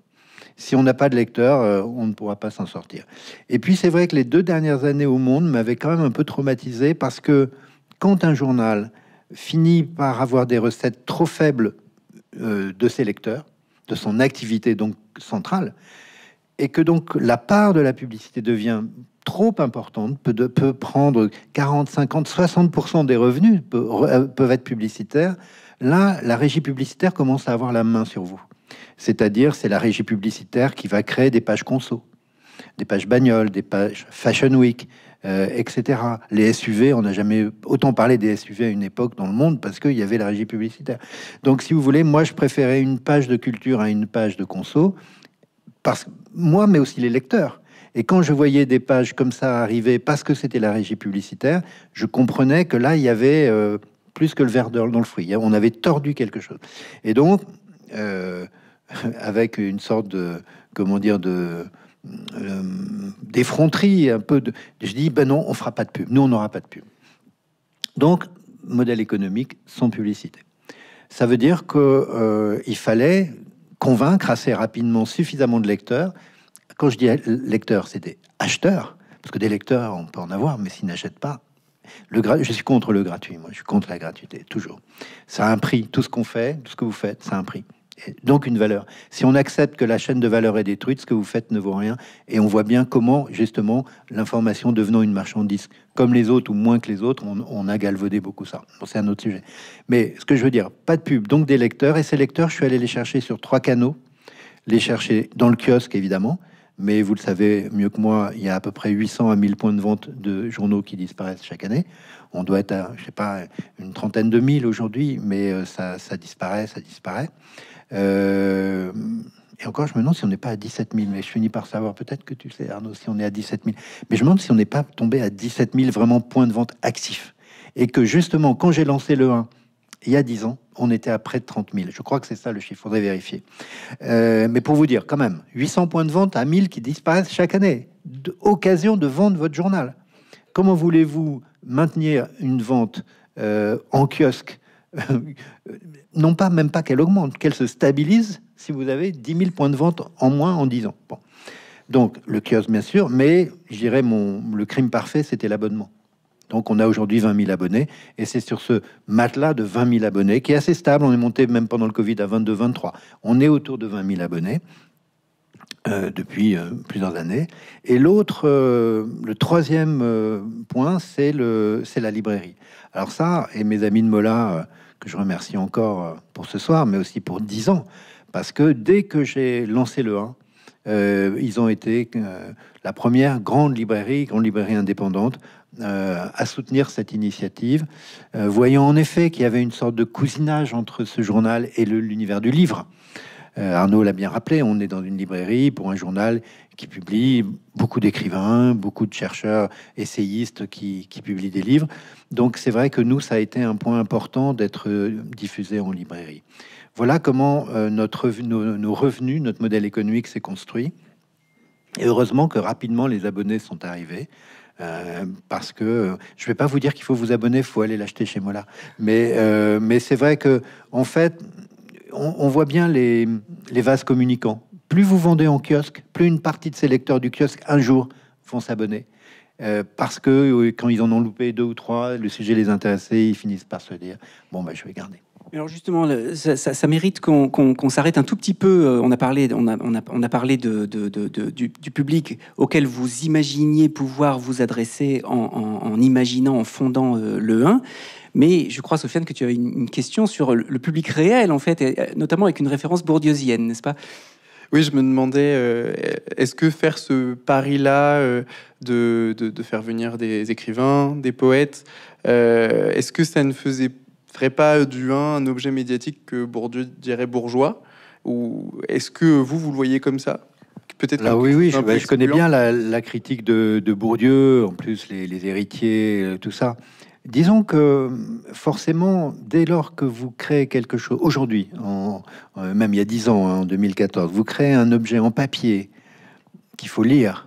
Si on n'a pas de lecteurs, euh, on ne pourra pas s'en sortir. Et puis c'est vrai que les deux dernières années au Monde m'avaient quand même un peu traumatisé parce que quand un journal finit par avoir des recettes trop faibles euh, de ses lecteurs, de son activité donc centrale, et que donc la part de la publicité devient trop importante, peut, de, peut prendre 40, 50, 60% des revenus euh, peuvent être publicitaires, là, la régie publicitaire commence à avoir la main sur vous. C'est-à-dire, c'est la régie publicitaire qui va créer des pages conso, des pages bagnoles, des pages Fashion Week, euh, etc. Les SUV, on n'a jamais autant parlé des SUV à une époque dans le monde parce qu'il y avait la régie publicitaire. Donc, si vous voulez, moi, je préférais une page de culture à une page de conso parce, que moi, mais aussi les lecteurs. Et quand je voyais des pages comme ça arriver parce que c'était la régie publicitaire, je comprenais que là, il y avait euh, plus que le verre dans le fruit. On avait tordu quelque chose. Et donc, euh, avec une sorte de, comment dire, de, euh, d'effronterie, un peu de... Je dis, ben non, on fera pas de pub. Nous, on n'aura pas de pub. Donc, modèle économique sans publicité. Ça veut dire qu'il fallait convaincre assez rapidement suffisamment de lecteurs. Quand je dis lecteurs, c'est des acheteurs, parce que des lecteurs, on peut en avoir, mais s'ils n'achètent pas, je suis contre le gratuit, moi, je suis contre la gratuité, toujours. Ça a un prix, tout ce qu'on fait, tout ce que vous faites, ça a un prix donc une valeur. Si on accepte que la chaîne de valeur est détruite, ce que vous faites ne vaut rien. Et on voit bien comment, justement, l'information devenant une marchandise comme les autres ou moins que les autres, on, a galvaudé beaucoup ça. c'est un autre sujet. Mais ce que je veux dire, pas de pub, donc des lecteurs. Et ces lecteurs, je suis allé les chercher sur trois canaux. Les chercher dans le kiosque, évidemment. Mais vous le savez mieux que moi, il y a à peu près 800 à 1000 points de vente de journaux qui disparaissent chaque année. On doit être à, je sais pas, une trentaine de mille aujourd'hui, mais euh, ça disparaît, ça disparaît. Euh, et encore, je me demande si on n'est pas à 17 000, mais je finis par savoir, peut-être que tu sais, Arnaud, si on est à 17 000. Mais je me demande si on n'est pas tombé à 17 000 vraiment points de vente actifs. Et que justement, quand j'ai lancé le 1, il y a 10 ans, on était à près de 30 000. Je crois que c'est ça le chiffre, il faudrait vérifier. Euh, mais pour vous dire, quand même, 800 points de vente à 1000 qui disparaissent chaque année. Occasion de vendre votre journal. Comment voulez-vous maintenir une vente euh, en kiosque euh, non pas même pas qu'elle augmente, qu'elle se stabilise si vous avez 10 000 points de vente en moins en 10 ans. Donc le kiosque, bien sûr, mais je mon, le crime parfait, c'était l'abonnement. Donc on a aujourd'hui 20 000 abonnés, et c'est sur ce matelas de 20 000 abonnés qui est assez stable. On est monté même pendant le Covid à 22-23. On est autour de 20 000 abonnés. Euh, depuis euh, plusieurs années. Et l'autre, euh, le troisième point, c'est la librairie. Alors ça, et mes amis de Mola, que je remercie encore pour ce soir, mais aussi pour dix ans, parce que dès que j'ai lancé le 1, ils ont été la première grande librairie, grande librairie indépendante, à soutenir cette initiative, voyant en effet qu'il y avait une sorte de cousinage entre ce journal et l'univers du livre. Euh, Arnaud l'a bien rappelé, on est dans une librairie pour un journal qui publie beaucoup d'écrivains, beaucoup de chercheurs, essayistes qui, publient des livres. Donc c'est vrai que nous, ça a été un point important d'être euh, diffusé en librairie. Voilà comment euh, notre, nos, revenus, notre modèle économique s'est construit. Et heureusement que rapidement les abonnés sont arrivés. parce que je ne vais pas vous dire qu'il faut vous abonner, il faut aller l'acheter chez moi. Mais, mais c'est vrai que, en fait, on, voit bien les, vases communicants. Plus vous vendez en kiosque, plus une partie de ces lecteurs du kiosque, un jour, vont s'abonner. Euh, parce que quand ils en ont loupé deux ou trois, le sujet les intéressait, ils finissent par se dire bon, bah, je vais garder. Alors justement, ça, mérite qu'on s'arrête un tout petit peu. Euh, on a parlé, on a, parlé du, public auquel vous imaginiez pouvoir vous adresser en, en imaginant, en fondant euh, le 1. Mais je crois, Sofiane, que tu as une, question sur le, public réel, en fait, et, euh, notamment avec une référence bourdieusienne, n'est-ce pas oui, je me demandais, euh, est-ce que faire ce pari-là euh, de, de, faire venir des écrivains, des poètes, est-ce que ça ne faisait, ferait pas du 1 un objet médiatique que Bourdieu dirait bourgeois Ou est-ce que vous, vous le voyez comme ça Peut-être Là, ah oui, oui, je, bah, connais bien la, critique de, Bourdieu, en plus les, les héritiers, tout ça. Disons que forcément, dès lors que vous créez quelque chose, aujourd'hui, même il y a dix ans, hein, en 2014, vous créez un objet en papier qu'il faut lire.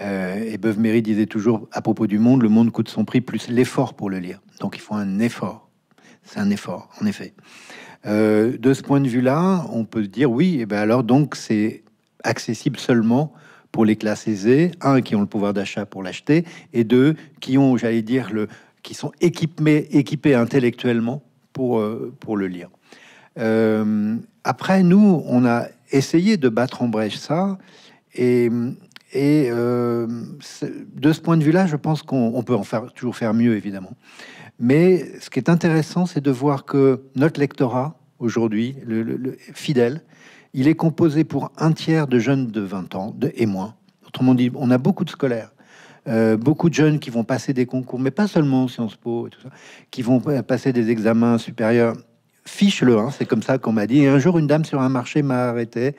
Euh, et Beuve-Méry disait toujours à propos du monde, le monde coûte son prix plus l'effort pour le lire. Donc il faut un effort. C'est un effort, en effet. Euh, de ce point de vue-là, on peut dire oui, et eh ben alors donc c'est accessible seulement pour les classes aisées, un qui ont le pouvoir d'achat pour l'acheter, et deux qui ont, j'allais dire, le, qui sont équipés, équipés intellectuellement pour, euh, pour le lire. Euh, après, nous, on a essayé de battre en brèche ça. Et, et euh, de ce point de vue-là, je pense qu'on peut en faire, toujours faire mieux, évidemment. Mais ce qui est intéressant, c'est de voir que notre lectorat, aujourd'hui, le, fidèle, il est composé pour un tiers de jeunes de 20 ans de, et moins. Autrement dit, on a beaucoup de scolaires. Euh, beaucoup de jeunes qui vont passer des concours, mais pas seulement Sciences Po, qui vont passer des examens supérieurs. Fiche-le, 1, hein, c'est comme ça qu'on m'a dit. un jour, une dame sur un marché m'a arrêté.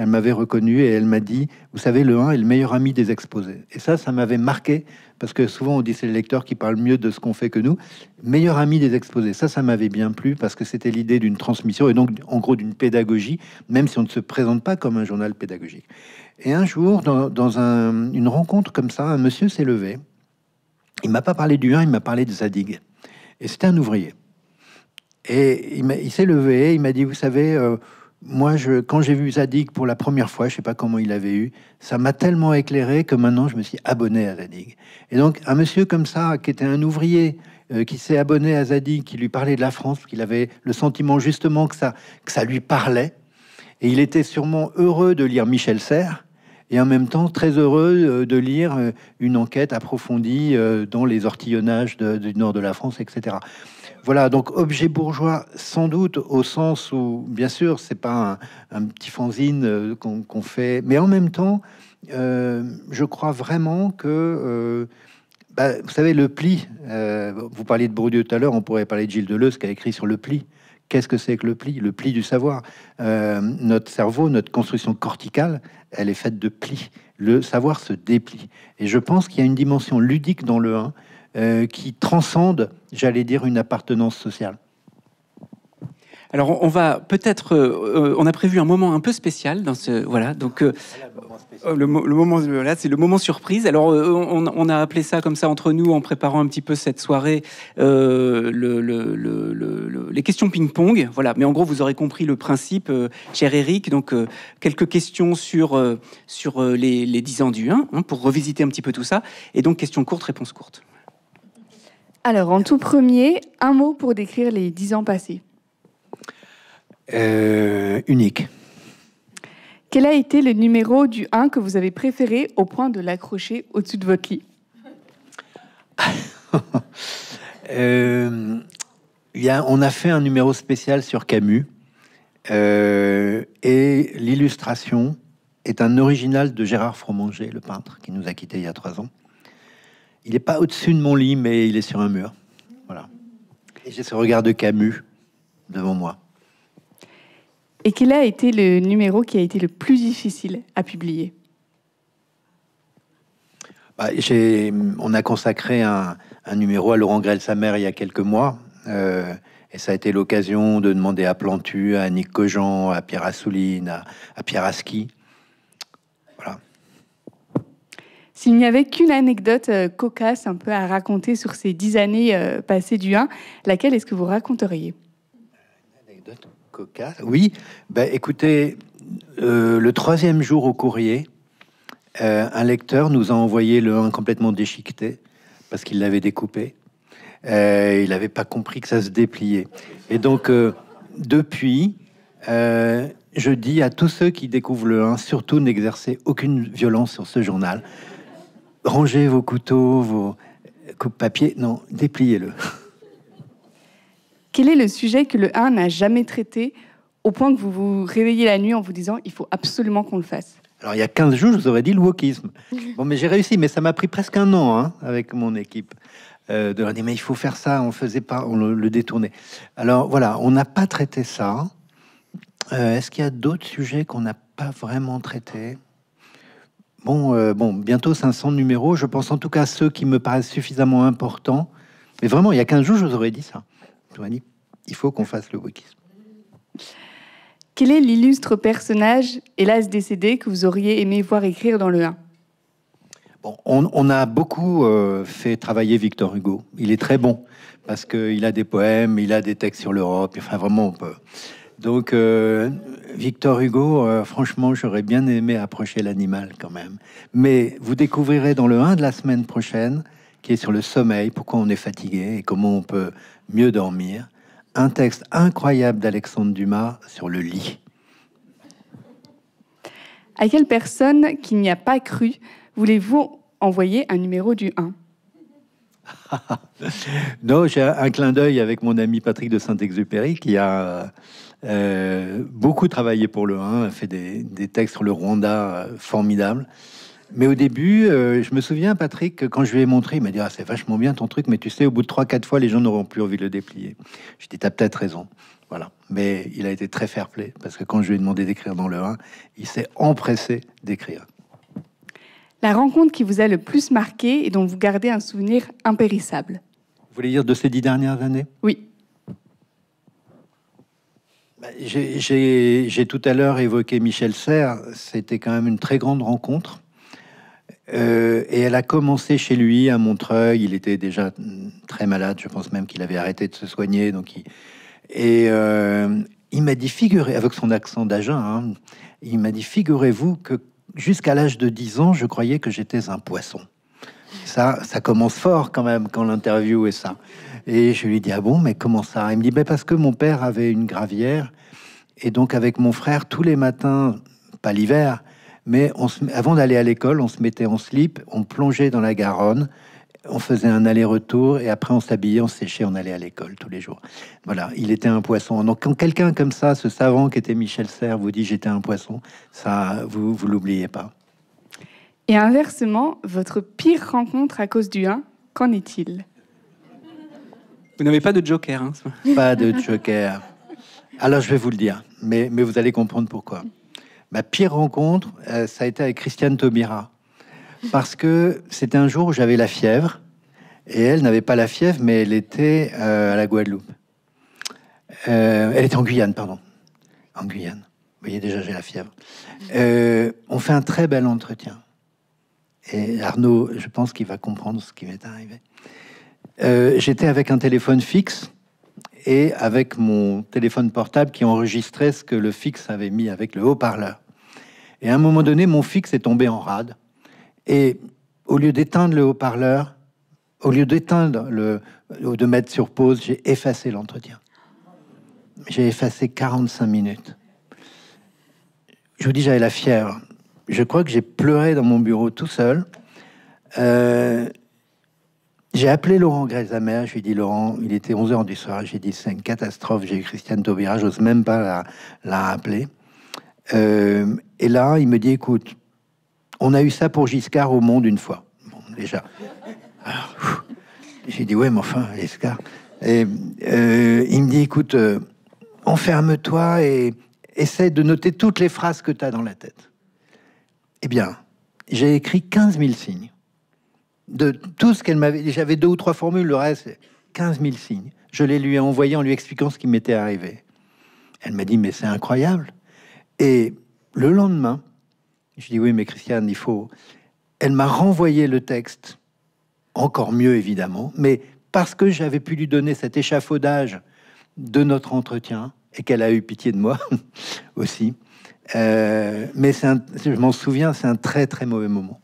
Elle m'avait reconnu et elle m'a dit Vous savez, le 1 est le meilleur ami des exposés. Et ça, ça m'avait marqué parce que souvent on dit c'est le lecteur qui parle mieux de ce qu'on fait que nous. Meilleur ami des exposés. Ça, ça m'avait bien plu parce que c'était l'idée d'une transmission et donc en gros d'une pédagogie, même si on ne se présente pas comme un journal pédagogique. Et un jour, dans, une rencontre comme ça, un monsieur s'est levé. Il m'a pas parlé du 1 il m'a parlé de Zadig. Et c'était un ouvrier. Et il, s'est levé, il m'a dit, vous savez, euh, moi, je, quand j'ai vu Zadig pour la première fois, je sais pas comment il avait eu, ça m'a tellement éclairé que maintenant, je me suis abonné à Zadig. Et donc, un monsieur comme ça, qui était un ouvrier, euh, qui s'est abonné à Zadig, qui lui parlait de la France, qu'il avait le sentiment justement que ça, que ça lui parlait, et il était sûrement heureux de lire Michel Serres, et en même temps très heureux euh, de lire euh, une enquête approfondie euh, dans les ortillonnages du nord de la France, etc. Voilà, donc objet bourgeois, sans doute, au sens où, bien sûr, c'est pas un, petit fanzine qu'on fait, mais en même temps, je crois vraiment que bah, vous savez, le pli, vous parliez de Bourdieu tout à l'heure, on pourrait parler de Gilles Deleuze qui a écrit sur le pli. Qu'est-ce que c'est que le pli Le pli du savoir. Euh, notre cerveau, notre construction corticale, elle est faite de plis. Le savoir se déplie. Et je pense qu'il y a une dimension ludique dans le 1 euh, qui transcende, j'allais dire, une appartenance sociale. Alors on va peut-être, euh, euh, on a prévu un moment un peu spécial dans ce, voilà, donc euh, le, moment, là c'est le moment surprise. Alors on, a appelé ça comme ça entre nous en préparant un petit peu cette soirée, les questions ping-pong, voilà. Mais en gros vous aurez compris le principe, cher Eric. Donc quelques questions sur sur les, dix 10 ans du 1 hein, pour revisiter un petit peu tout ça. Et donc questions courtes, réponses courtes. Alors en tout premier, un mot pour décrire les 10 ans passés. Euh, unique. Quel a été le numéro du 1 que vous avez préféré au point de l'accrocher au-dessus de votre lit euh, y a, On a fait un numéro spécial sur Camus euh, et l'illustration est un original de Gérard Fromanger, le peintre qui nous a quittés il y a trois ans. Il n'est pas au-dessus de mon lit, mais il est sur un mur. Voilà. j'ai ce regard de Camus devant moi. Et quel a été le numéro qui a été le plus difficile à publier bah, On a consacré un, numéro à Laurent sa mère, il y a quelques mois. Euh, et ça a été l'occasion de demander à Plantu, à Nick Cogent, à Pierre Assouline, à, Pierre Aski. Voilà. S'il n'y avait qu'une anecdote euh, cocasse un peu à raconter sur ces dix années euh, passées du 1, laquelle est-ce que vous raconteriez Une anecdote oui, ben, écoutez, euh, le troisième jour au courrier, euh, un lecteur nous a envoyé le 1 complètement déchiqueté parce qu'il l'avait découpé. Euh, il n'avait pas compris que ça se dépliait. Et donc, depuis, je dis à tous ceux qui découvrent le 1, surtout n'exercez aucune violence sur ce journal. Rangez vos couteaux, vos coupes papier Non, dépliez-le. Quel est le sujet que le 1 n'a jamais traité au point que vous vous réveillez la nuit en vous disant il faut absolument qu'on le fasse alors, il y a 15 jours, je vous aurais dit le wokisme. Bon, mais j'ai réussi, mais ça m'a pris presque un an hein, avec mon équipe. Euh, de leur dire, mais il faut faire ça, on faisait pas, on le, détournait. Alors, voilà, on n'a pas traité ça. Euh, est-ce qu'il y a d'autres sujets qu'on n'a pas vraiment traités bon, euh, bon, bientôt 500 numéros. Je pense en tout cas à ceux qui me paraissent suffisamment importants. Mais vraiment, il y a 15 jours, je vous aurais dit ça il faut qu'on fasse le wokisme. Quel est l'illustre personnage, hélas décédé, que vous auriez aimé voir écrire dans le 1 on, a beaucoup euh, fait travailler Victor Hugo. Il est très bon parce qu'il a des poèmes, il a des textes sur l'Europe. Enfin, vraiment, on peut. Donc, euh, Victor Hugo, euh, franchement, j'aurais bien aimé approcher l'animal quand même. Mais vous découvrirez dans le 1 de la semaine prochaine qui est sur le sommeil, pourquoi on est fatigué et comment on peut mieux dormir. Un texte incroyable d'Alexandre Dumas sur le lit. À quelle personne qui n'y a pas cru voulez-vous envoyer un numéro du 1 non, j'ai un clin d'œil avec mon ami Patrick de Saint-Exupéry qui a euh, euh, beaucoup travaillé pour le 1, a fait des, textes sur le Rwanda euh, formidables. Mais au début, euh, je me souviens, Patrick, quand je lui ai montré, il m'a dit Ah, c'est vachement bien ton truc, mais tu sais, au bout de 3-4 fois, les gens n'auront plus envie de le déplier. Je dit « T'as peut-être raison. Voilà. Mais il a été très fair-play, parce que quand je lui ai demandé d'écrire dans le 1, il s'est empressé d'écrire. La rencontre qui vous a le plus marqué et dont vous gardez un souvenir impérissable Vous voulez dire de ces dix dernières années Oui. Bah, j'ai tout à l'heure évoqué Michel Serres. C'était quand même une très grande rencontre euh, et elle a commencé chez lui à Montreuil. Il était déjà très malade. Je pense même qu'il avait arrêté de se soigner. Donc Et euh, il m'a dit, figurez, avec son accent d'agent, hein, il m'a dit, figurez-vous que jusqu'à l'âge de 10 ans, je croyais que j'étais un poisson. Ça, ça commence fort quand même quand l'interview est ça. Et je lui dis, ah bon, mais comment ça Il me dit, ben, parce que mon père avait une gravière. Et donc avec mon frère, tous les matins, pas l'hiver, mais avant d'aller à l'école, on se mettait en slip, on plongeait dans la Garonne, on faisait un aller-retour et après on s'habillait, on séchait, on allait à l'école tous les jours. Voilà, il était un poisson. Donc quand quelqu'un comme ça, ce savant qui était Michel Serres, vous dit j'étais un poisson, ça, vous ne l'oubliez pas. Et inversement, votre pire rencontre à cause du 1, qu'en est-il Vous n'avez pas de joker. Hein pas de joker. Alors je vais vous le dire, mais vous allez comprendre pourquoi. Ma pire rencontre, euh, ça a été avec Christiane Taubira. Parce que c'était un jour où j'avais la fièvre. Et elle n'avait pas la fièvre, mais elle était euh, à la Guadeloupe. Euh, elle était en Guyane, pardon. En Guyane. Vous voyez, déjà, j'ai la fièvre. on fait un très bel entretien. Et Arnaud, je pense qu'il va comprendre ce qui m'est arrivé. J'étais avec un téléphone fixe et avec mon téléphone portable qui enregistrait ce que le fixe avait mis avec le haut-parleur. Et à un moment donné, mon fixe est tombé en rade. Et au lieu d'éteindre le haut-parleur, au lieu d'éteindre le, ou de mettre sur pause, j'ai effacé l'entretien. J'ai effacé 45 minutes. Je vous dis, j'avais la fièvre. Je crois que j'ai pleuré dans mon bureau tout seul. Euh, j'ai appelé Laurent Grézamer, je lui ai dit Laurent, il était 11h du soir, j'ai dit c'est une catastrophe, j'ai eu Christiane Taubira, j'ose même pas la, rappeler. Euh, et là, il me dit écoute, on a eu ça pour Giscard au monde une fois. Bon, déjà. J'ai dit ouais, mais enfin, Giscard. Et euh, il me dit écoute, euh, enferme-toi et essaie de noter toutes les phrases que tu as dans la tête. Eh bien, j'ai écrit 15 000 signes de tout ce qu'elle m'avait. J'avais deux ou trois formules, le reste, 15 000 signes. Je les lui ai envoyés en lui expliquant ce qui m'était arrivé. Elle m'a dit, mais c'est incroyable. Et le lendemain, je dis, oui, mais Christiane, il faut. Elle m'a renvoyé le texte, encore mieux évidemment, mais parce que j'avais pu lui donner cet échafaudage de notre entretien et qu'elle a eu pitié de moi aussi. Euh, mais je m'en souviens, c'est un très très mauvais moment.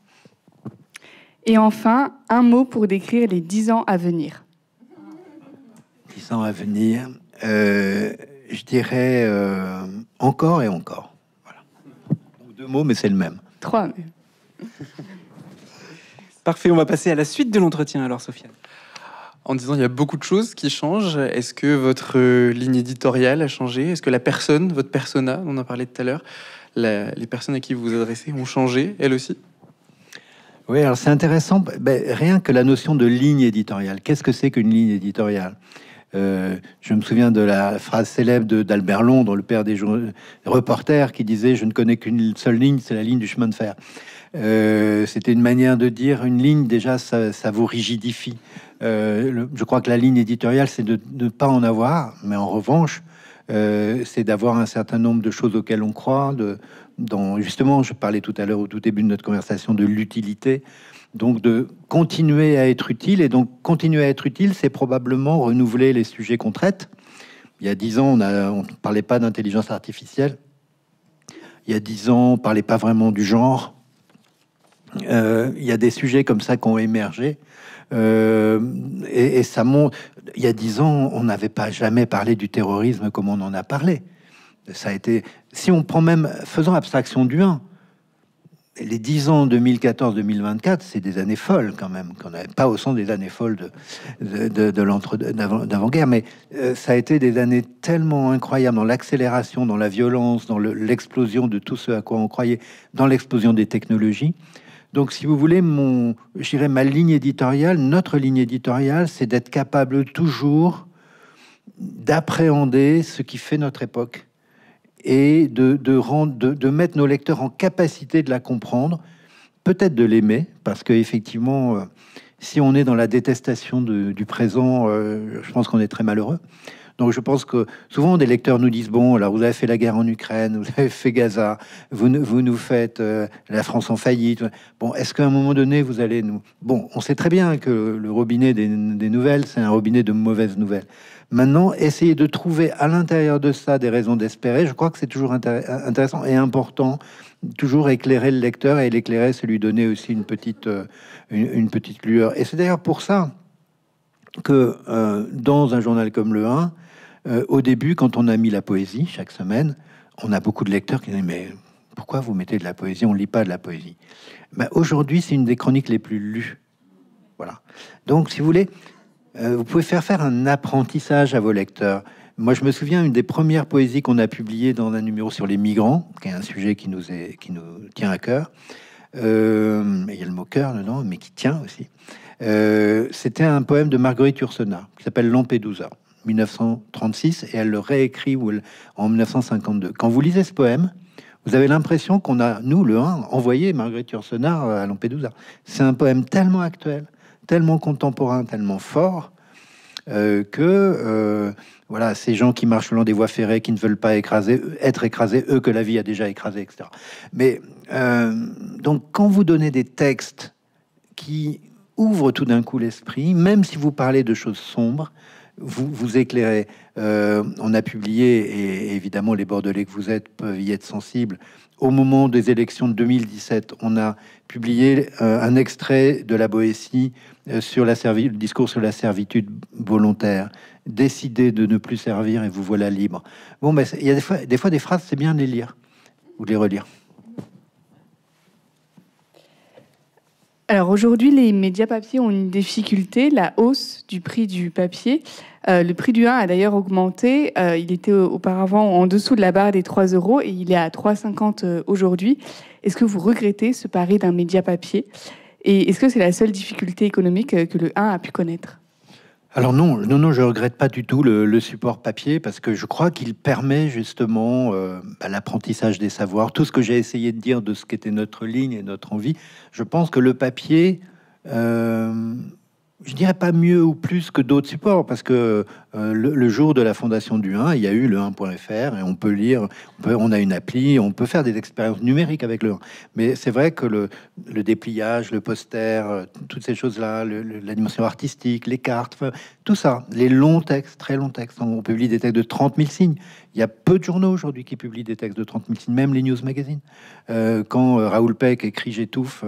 Et enfin, un mot pour décrire les dix ans à venir. Dix ans à venir, euh, je dirais euh, encore et encore. Voilà. deux mots, mais c'est le même. Trois. Parfait, on va passer à la suite de l'entretien alors, Sofiane en disant il y a beaucoup de choses qui changent. Est-ce que votre ligne éditoriale a changé Est-ce que la personne, votre persona, on en parlé tout à l'heure, les personnes à qui vous vous adressez ont changé, elles aussi oui, alors c'est intéressant. Ben, rien que la notion de ligne éditoriale. Qu'est-ce que c'est qu'une ligne éditoriale euh, je me souviens de la phrase célèbre d'Albert Londres, le père des reporters, qui disait Je ne connais qu'une seule ligne, c'est la ligne du chemin de fer. Euh, c'était une manière de dire une ligne, déjà, ça, vous rigidifie. Euh, je crois que la ligne éditoriale, c'est de ne pas en avoir, mais en revanche, c'est d'avoir un certain nombre de choses auxquelles on croit, de, justement, je parlais tout à l'heure au tout début de notre conversation de l'utilité, donc de continuer à être utile. Et donc continuer à être utile, c'est probablement renouveler les sujets qu'on traite. Il y a dix ans, on ne parlait pas d'intelligence artificielle. Il y a dix ans, on ne parlait pas vraiment du genre. Euh, il y a des sujets comme ça qui ont émergé. Euh, et, ça montre, Il y a dix ans, on n'avait pas jamais parlé du terrorisme comme on en a parlé. Ça a été, si on prend même, faisant abstraction du 1, les 10 ans 2014-2024, c'est des années folles quand même, qu'on pas au sens des années folles de, de, d'avant-guerre, mais euh, ça a été des années tellement incroyables dans l'accélération, dans la violence, dans l'explosion de tout ce à quoi on croyait, dans l'explosion des technologies. Donc, si vous voulez, mon, ma ligne éditoriale, notre ligne éditoriale, c'est d'être capable toujours d'appréhender ce qui fait notre époque et de, mettre nos lecteurs en capacité de la comprendre, peut-être de l'aimer, parce qu'effectivement, euh, si on est dans la détestation du présent, euh, je pense qu'on est très malheureux. Donc je pense que souvent des lecteurs nous disent bon, alors vous avez fait la guerre en Ukraine, vous avez fait Gaza, vous, nous faites euh, la France en faillite. Bon, est-ce qu'à un moment donné vous allez nous Bon, on sait très bien que le robinet des, nouvelles, c'est un robinet de mauvaises nouvelles. Maintenant, essayer de trouver à l'intérieur de ça des raisons d'espérer, je crois que c'est toujours intéressant et important, toujours éclairer le lecteur et l'éclairer, c'est lui donner aussi une petite, euh, une petite lueur. Et c'est d'ailleurs pour ça que euh, dans un journal comme le 1, euh, au début, quand on a mis la poésie chaque semaine, on a beaucoup de lecteurs qui disent Mais pourquoi vous mettez de la poésie On ne lit pas de la poésie. Mais bah, Aujourd'hui, c'est une des chroniques les plus lues. Voilà. Donc, si vous voulez, euh, vous pouvez faire faire un apprentissage à vos lecteurs. Moi, je me souviens, une des premières poésies qu'on a publiées dans un numéro sur les migrants, qui est un sujet qui nous, est, qui nous tient à cœur, il y a le mot cœur dedans, mais qui tient aussi. Euh, c'était un poème de Marguerite Yourcenar qui s'appelle Lampedusa, 1936, et elle le réécrit en 1952. Quand vous lisez ce poème, vous avez l'impression qu'on a, nous, le 1, envoyé Marguerite Yourcenar euh, à Lampedusa. C'est un poème tellement actuel, tellement contemporain, tellement fort, euh, que voilà, ces gens qui marchent le long des voies ferrées, qui ne veulent pas écraser, être écrasés, eux que la vie a déjà écrasé, etc. Mais donc, quand vous donnez des textes qui ouvre tout d'un coup l'esprit, même si vous parlez de choses sombres, vous, vous éclairez. Euh, on a publié, et évidemment les Bordelais que vous êtes peuvent y être sensibles, au moment des élections de 2017, on a publié euh, un extrait de la Boétie euh, sur la le discours sur la servitude volontaire. Décider de ne plus servir et vous voilà libre. Bon, mais ben, il y a des fois des, fois, des phrases, c'est bien de les lire ou de les relire. Alors aujourd'hui, les médias papiers ont une difficulté, la hausse du prix du papier. Euh, le prix du 1 a d'ailleurs augmenté. Euh, il était auparavant en dessous de la barre des 3 euros et il est à 3,50 euh, aujourd'hui. Est-ce que vous regrettez ce pari d'un média papier Et est-ce que c'est la seule difficulté économique que le 1 a pu connaître alors non, non, non, je regrette pas du tout le, support papier parce que je crois qu'il permet justement euh, bah, l'apprentissage des savoirs. Tout ce que j'ai essayé de dire de ce qu'était notre ligne et notre envie, je pense que le papier euh, je dirais pas mieux ou plus que d'autres supports, parce que euh, le, jour de la fondation du 1, il y a eu le 1.fr et on peut lire, on, a une appli, on peut faire des expériences numériques avec le 1. Mais c'est vrai que le, dépliage, le poster, euh, toutes ces choses-là, la dimension artistique, les cartes, tout ça, les longs textes, très longs textes, on publie des textes de 30 000 signes. Il y a peu de journaux aujourd'hui qui publient des textes de 30 000 signes, même les news magazines. Euh, quand euh, Raoul Peck écrit J'étouffe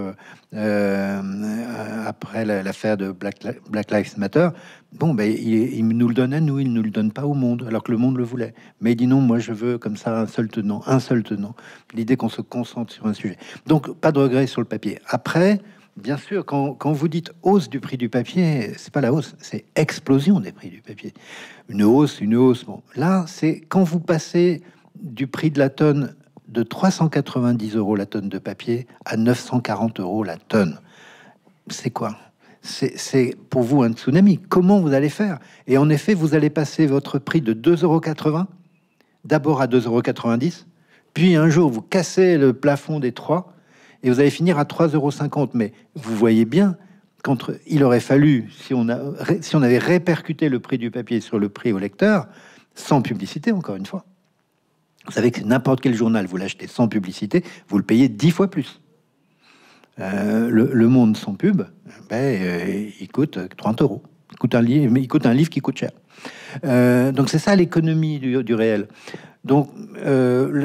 euh, après l'affaire de Black, Black, Lives Matter, bon, ben, il, il, nous le donne à nous, il ne nous le donne pas au monde, alors que le monde le voulait. Mais il dit non, moi je veux comme ça un seul tenant, un seul tenant. L'idée qu'on se concentre sur un sujet. Donc, pas de regret sur le papier. Après, Bien sûr, quand, vous dites hausse du prix du papier, c'est pas la hausse, c'est explosion des prix du papier. Une hausse, une hausse. Bon, là, c'est quand vous passez du prix de la tonne de 390 euros la tonne de papier à 940 euros la tonne. C'est quoi c'est pour vous un tsunami. Comment vous allez faire Et en effet, vous allez passer votre prix de 2,80 euros d'abord à 2,90 euros, puis un jour vous cassez le plafond des 3 et vous allez finir à 3,50 euros. Mais vous voyez bien qu'il aurait fallu, si on, si on avait répercuté le prix du papier sur le prix au lecteur, sans publicité, encore une fois. Vous savez que n'importe quel journal, vous l'achetez sans publicité, vous le payez dix fois plus. Euh, le, Monde sans pub, ben, euh, il coûte 30 euros. Il coûte un livre, coûte un livre qui coûte cher. Euh, donc c'est ça l'économie du, du, réel. Donc,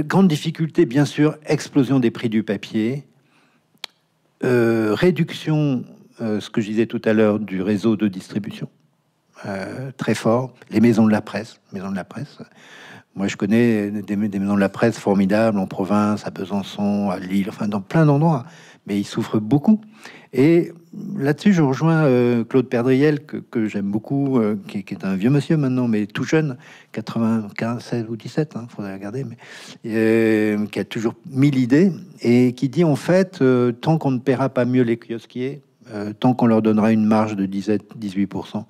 grande difficulté, bien sûr, explosion des prix du papier, euh, réduction, euh, ce que je disais tout à l'heure, du réseau de distribution. Euh, très fort, les maisons de la presse, maisons de la presse. Moi, je connais des, des maisons de la presse formidables en province, à Besançon, à Lille, enfin dans plein d'endroits, mais ils souffrent beaucoup. Et Là-dessus, je rejoins euh, Claude Perdriel, que, j'aime beaucoup, euh, qui, est un vieux monsieur maintenant, mais tout jeune, 95, 16 ou 17, il hein, faudrait regarder, mais, euh, qui a toujours mis l'idée, et qui dit en fait, tant qu'on ne paiera pas mieux les kiosquiers, tant qu'on leur donnera une marge de 17-18%.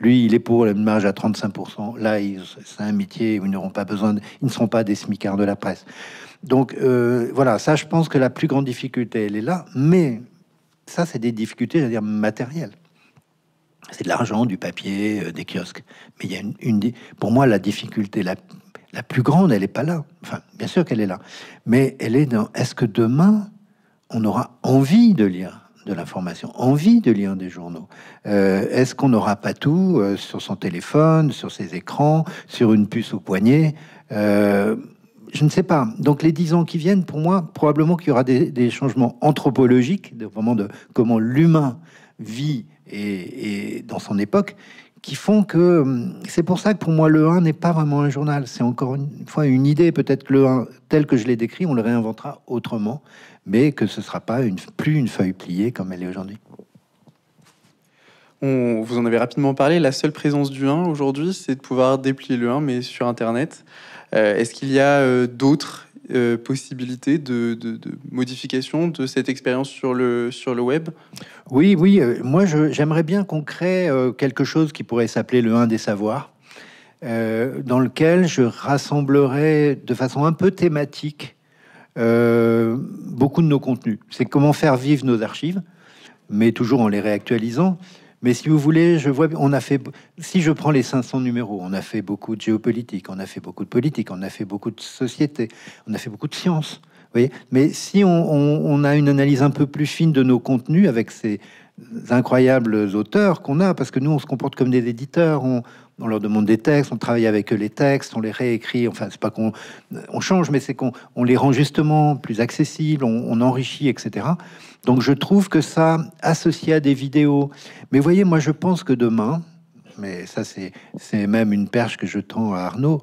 Lui, il est pour une marge à 35%. Là, c'est un métier où ils n'auront pas besoin, ils ne seront pas des smicards de la presse. Donc voilà, ça, je pense que la plus grande difficulté, elle est là. Mais ça, c'est des difficultés, à dire, matérielles. C'est de l'argent, du papier, euh, des kiosques. Mais il y a une, pour moi, la difficulté la, la plus grande, elle n'est pas là. Enfin, bien sûr qu'elle est là. Mais elle est dans est-ce que demain, on aura envie de lire de l'information, envie de lire des journaux. Euh, est-ce qu'on n'aura pas tout euh, sur son téléphone, sur ses écrans, sur une puce au poignet je ne sais pas. Donc les dix ans qui viennent, pour moi, probablement qu'il y aura des, changements anthropologiques, vraiment de comment l'humain vit et, dans son époque, qui font que hum, c'est pour ça que pour moi le 1 n'est pas vraiment un journal, c'est encore une fois une idée. Peut-être que le 1 tel que je l'ai décrit, on le réinventera autrement, mais que ce ne sera pas une, plus une feuille pliée comme elle est aujourd'hui. On, vous en avez rapidement parlé, la seule présence du 1 aujourd'hui, c'est de pouvoir déplier le 1, mais sur Internet. Euh, est-ce qu'il y a euh, d'autres euh, possibilités de, modification de cette expérience sur le, sur le web Oui, oui. moi, j'aimerais bien qu'on crée quelque chose qui pourrait s'appeler le 1 des savoirs, dans lequel je rassemblerais de façon un peu thématique beaucoup de nos contenus. C'est comment faire vivre nos archives, mais toujours en les réactualisant. Mais si vous voulez, je vois, on a fait, si je prends les 500 numéros, on a fait beaucoup de géopolitique, on a fait beaucoup de politique, on a fait beaucoup de société, on a fait beaucoup de science. Oui. Mais si on, on, a une analyse un peu plus fine de nos contenus avec ces incroyables auteurs qu'on a, parce que nous, on se comporte comme des éditeurs, on, on leur demande des textes, on travaille avec eux les textes, on les réécrit. Enfin, c'est pas qu'on on change, mais c'est qu'on les rend justement plus accessibles, on, enrichit, etc. Donc, je trouve que ça, associé à des vidéos. Mais voyez, moi, je pense que demain, mais ça, c'est, c'est même une perche que je tends à Arnaud.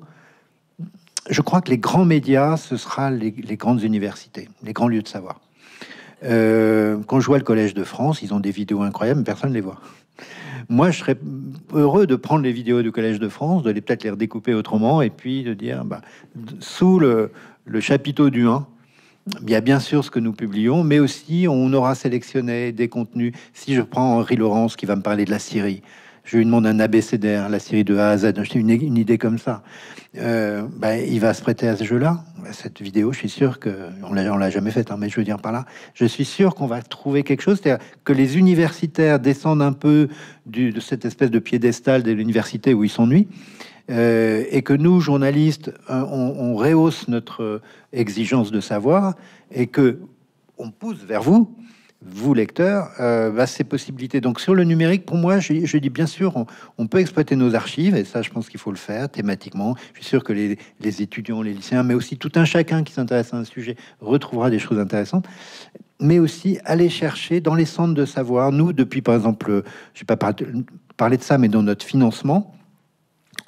Je crois que les grands médias, ce sera les, grandes universités, les grands lieux de savoir. Euh, quand je vois le Collège de France, ils ont des vidéos incroyables, mais personne ne les voit. Moi, je serais heureux de prendre les vidéos du Collège de France, de les peut-être les redécouper autrement, et puis de dire, bah, sous le, le, chapiteau du 1, il y a bien sûr ce que nous publions, mais aussi on aura sélectionné des contenus. Si je prends Henri Laurence qui va me parler de la Syrie, je lui demande un abécédaire, la série de A à Z, une, une idée comme ça. Euh, bah, il va se prêter à ce jeu-là. Cette vidéo, je suis sûr que on l'a, jamais faite, hein, mais je veux dire par là, je suis sûr qu'on va trouver quelque chose, c'est-à-dire que les universitaires descendent un peu du, de cette espèce de piédestal de l'université où ils s'ennuient. Euh, et que nous, journalistes, euh, on, on rehausse notre exigence de savoir et que on pousse vers vous vous lecteurs, euh, bah, ces possibilités. Donc sur le numérique, pour moi, je, dis bien sûr, on, peut exploiter nos archives, et ça je pense qu'il faut le faire thématiquement. Je suis sûr que les, étudiants, les lycéens, mais aussi tout un chacun qui s'intéresse à un sujet retrouvera des choses intéressantes. Mais aussi aller chercher dans les centres de savoir, nous depuis par exemple, je ne pas parler de ça, mais dans notre financement,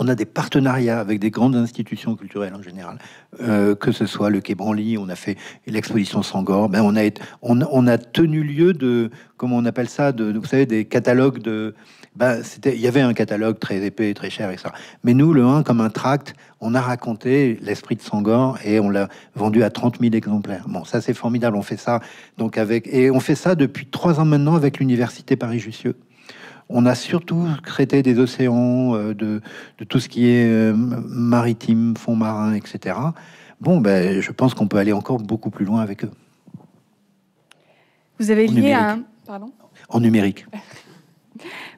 on a des partenariats avec des grandes institutions culturelles en général, euh, que ce soit le Quai Branly, on a fait l'exposition Sangor, ben on, a, on, on, a tenu lieu de, comment on appelle ça, de, vous savez, des catalogues de... Ben, il y avait un catalogue très épais, très cher, et ça. Mais nous, le 1, comme un tract, on a raconté l'esprit de Sangor et on l'a vendu à 30 000 exemplaires. Bon, ça c'est formidable, on fait ça. Donc avec, et on fait ça depuis trois ans maintenant avec l'université Paris-Jussieu on a surtout traité des océans, euh, de, tout ce qui est euh, maritime, fonds marins, etc. Bon, ben, je pense qu'on peut aller encore beaucoup plus loin avec eux. Vous avez lié un... en numérique.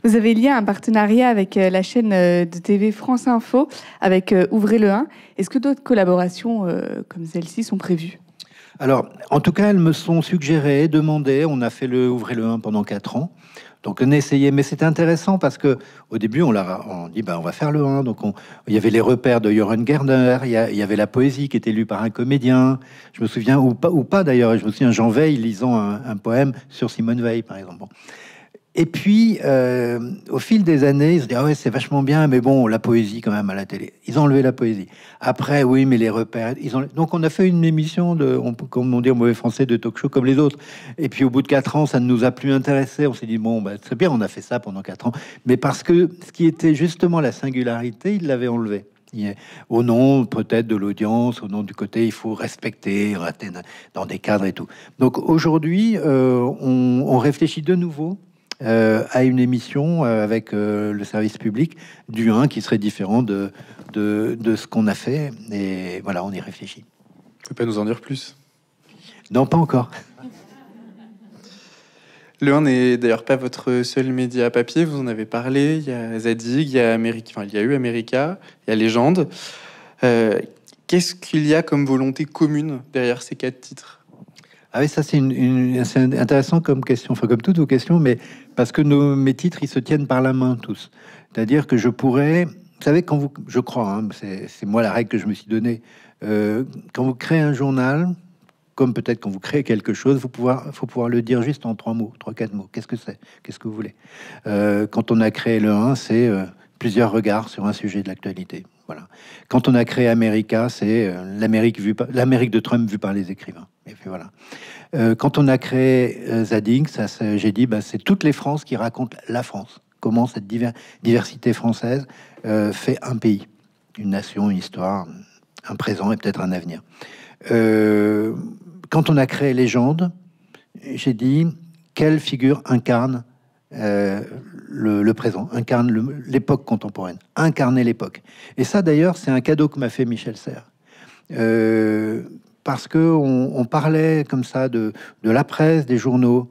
Vous avez lié un partenariat avec euh, la chaîne de TV France Info, avec Ouvrez le 1. Est-ce que d'autres collaborations comme celle-ci sont prévues Alors, en tout cas, elles me sont suggérées, demandées. On a fait le Ouvrez le 1 pendant 4 ans. Donc on essayait, mais c'était intéressant parce que au début on, on dit bah, on va faire le 1. Donc il y avait les repères de Joran Gerner, il y, avait la poésie qui était lue par un comédien. Je me souviens ou pas d'ailleurs. Je me souviens Jean Veil lisant un, poème sur Simone Veil par exemple. Et puis, euh, au fil des années, ils se disent, ah ouais, c'est vachement bien, mais bon, la poésie quand même à la télé. Ils ont enlevé la poésie. Après, oui, mais les repères. Ils ont... Donc, on a fait une émission, de, on, comme on dit en mauvais français, de talk show comme les autres. Et puis, au bout de quatre ans, ça ne nous a plus intéressés. On s'est dit, bon, bah, très bien, on a fait ça pendant quatre ans. Mais parce que ce qui était justement la singularité, ils l'avaient enlevé au nom peut-être de l'audience, au nom du côté il faut respecter, rater dans des cadres et tout. Donc aujourd'hui, euh, on, réfléchit de nouveau euh, à une émission euh, avec euh, le service public du 1 qui serait différent de, de, ce qu'on a fait. Et voilà, on y réfléchit. peut pouvez pas nous en dire plus Non, pas encore. Le 1 n'est d'ailleurs pas votre seul média papier, vous en avez parlé, il y a Zadig, il y a, Amérique, enfin, il y a eu America, il y a Légende. Qu'est-ce qu'il y a comme volonté commune derrière ces quatre titres ah oui, ça c'est une, intéressant comme question, enfin comme toutes vos questions, mais parce que nos, mes titres, ils se tiennent par la main tous. C'est-à-dire que je pourrais, vous savez, quand vous, je crois, hein, c'est moi la règle que je me suis donnée, euh, quand vous créez un journal, comme peut-être quand vous créez quelque chose, vous pouvoir, faut pouvoir le dire juste en trois mots, trois, quatre mots. Qu'est-ce que c'est Qu'est-ce que vous voulez euh, Quand on a créé le 1, c'est euh, plusieurs regards sur un sujet de l'actualité. Voilà. Quand on a créé America, c'est euh, l'Amérique de Trump vue par les écrivains. Et puis voilà. Euh, quand on a créé euh, Zadig, j'ai dit, bah, c'est toutes les Frances qui racontent la France. Comment cette diversité française fait un pays, une nation, une histoire, un présent et peut-être un avenir. quand on a créé Légende, j'ai dit, quelle figure incarne euh, le, présent, incarne l'époque contemporaine, incarner l'époque. Et ça, d'ailleurs, c'est un cadeau que m'a fait Michel Serres. Euh, parce que on, parlait comme ça de, la presse, des journaux.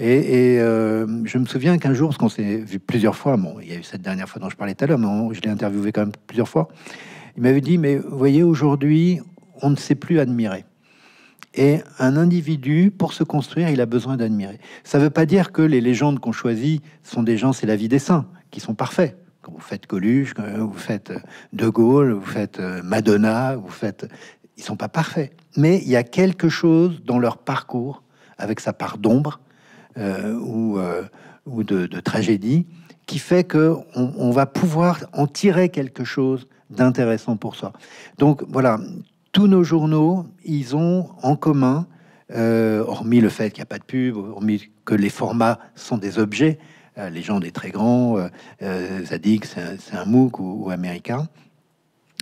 Et, euh, je me souviens qu'un jour, parce qu'on s'est vu plusieurs fois, bon, il y a eu cette dernière fois dont je parlais tout à l'heure, mais je l'ai interviewé quand même plusieurs fois, il m'avait dit, mais vous voyez, aujourd'hui, on ne sait plus admirer. Et un individu, pour se construire, il a besoin d'admirer. Ça ne veut pas dire que les légendes qu'on choisit sont des gens, c'est la vie des saints, qui sont parfaits. Quand vous faites Coluche, vous faites euh, De Gaulle, vous faites euh, Madonna, vous faites... Ils sont pas parfaits. Mais il y a quelque chose dans leur parcours, avec sa part d'ombre euh, ou, de, tragédie, qui fait qu'on on va pouvoir en tirer quelque chose d'intéressant pour soi. Donc voilà, tous nos journaux, ils ont en commun, euh, hormis le fait qu'il n'y a pas de pub, hormis que les formats sont des objets, euh, les gens des très grands, euh, euh Zadig, c'est un, MOOC ou, américain,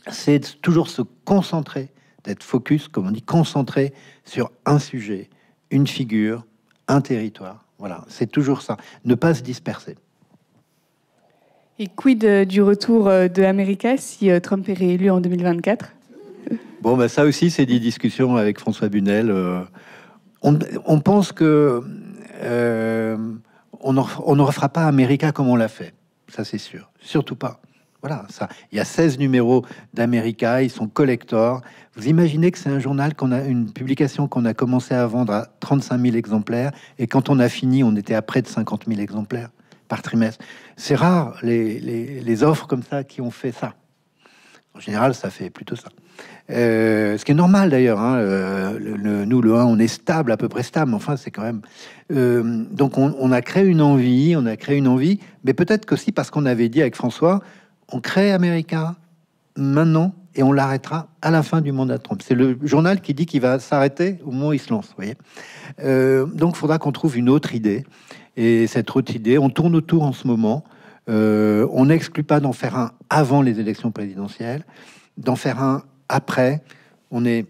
c'est toujours se concentrer, d'être focus, comme on dit, concentré sur un sujet, une figure, un territoire. Voilà, c'est toujours ça, ne pas se disperser. Et quid du retour de l'Amérique si Trump est réélu en 2024 Bon, ben ça aussi, c'est des discussions avec François Bunel. Euh, on, pense que euh, on, ne, refera pas America comme on l'a fait. Ça, c'est sûr. Surtout pas. Voilà, ça. Il y a 16 numéros d'America, ils sont collectors. Vous imaginez que c'est un journal qu'on a une publication qu'on a commencé à vendre à 35 000 exemplaires et quand on a fini, on était à près de 50 000 exemplaires par trimestre. C'est rare les offres comme ça qui ont fait ça. En général, ça fait plutôt ça. Euh, ce qui est normal d'ailleurs. Hein, euh, nous, le 1, on est stable, à peu près stable, enfin, c'est quand même. Euh, donc, on, a créé une envie, on a créé une envie, mais peut-être qu'aussi parce qu'on avait dit avec François, on crée America maintenant et on l'arrêtera à la fin du mandat Trump. C'est le journal qui dit qu'il va s'arrêter au moment où il se lance. Voyez donc, il faudra qu'on trouve une autre idée. Et cette autre idée, on tourne autour en ce moment. on n'exclut pas d'en faire un avant les élections présidentielles, d'en faire un après, on n'est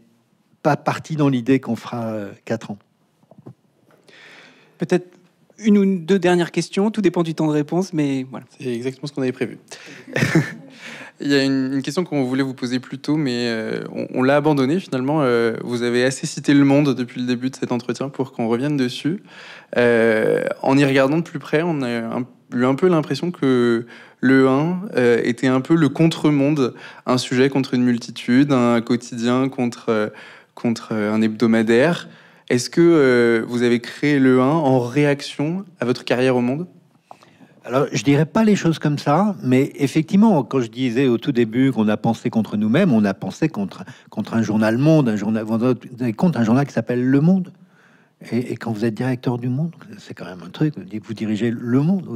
pas parti dans l'idée qu'on fera euh, quatre ans. Peut-être une ou deux dernières questions, tout dépend du temps de réponse, mais voilà. C'est exactement ce qu'on avait prévu. Il y a une, question qu'on voulait vous poser plus tôt, mais euh, on, l'a abandonnée finalement. Euh, vous avez assez cité le monde depuis le début de cet entretien pour qu'on revienne dessus. en y regardant de plus près, on a un eu un peu l'impression que le 1 euh, était un peu le contre-monde, un sujet contre une multitude, un quotidien contre, euh, contre euh, un hebdomadaire. Est-ce que vous avez créé le 1 en réaction à votre carrière au monde alors, je dirais pas les choses comme ça, mais effectivement, quand je disais au tout début qu'on a pensé contre nous-mêmes, on a pensé contre, contre un journal Monde, un journal, un journal qui s'appelle Le Monde, et, quand vous êtes directeur du monde, c'est quand même un truc, vous dirigez le monde.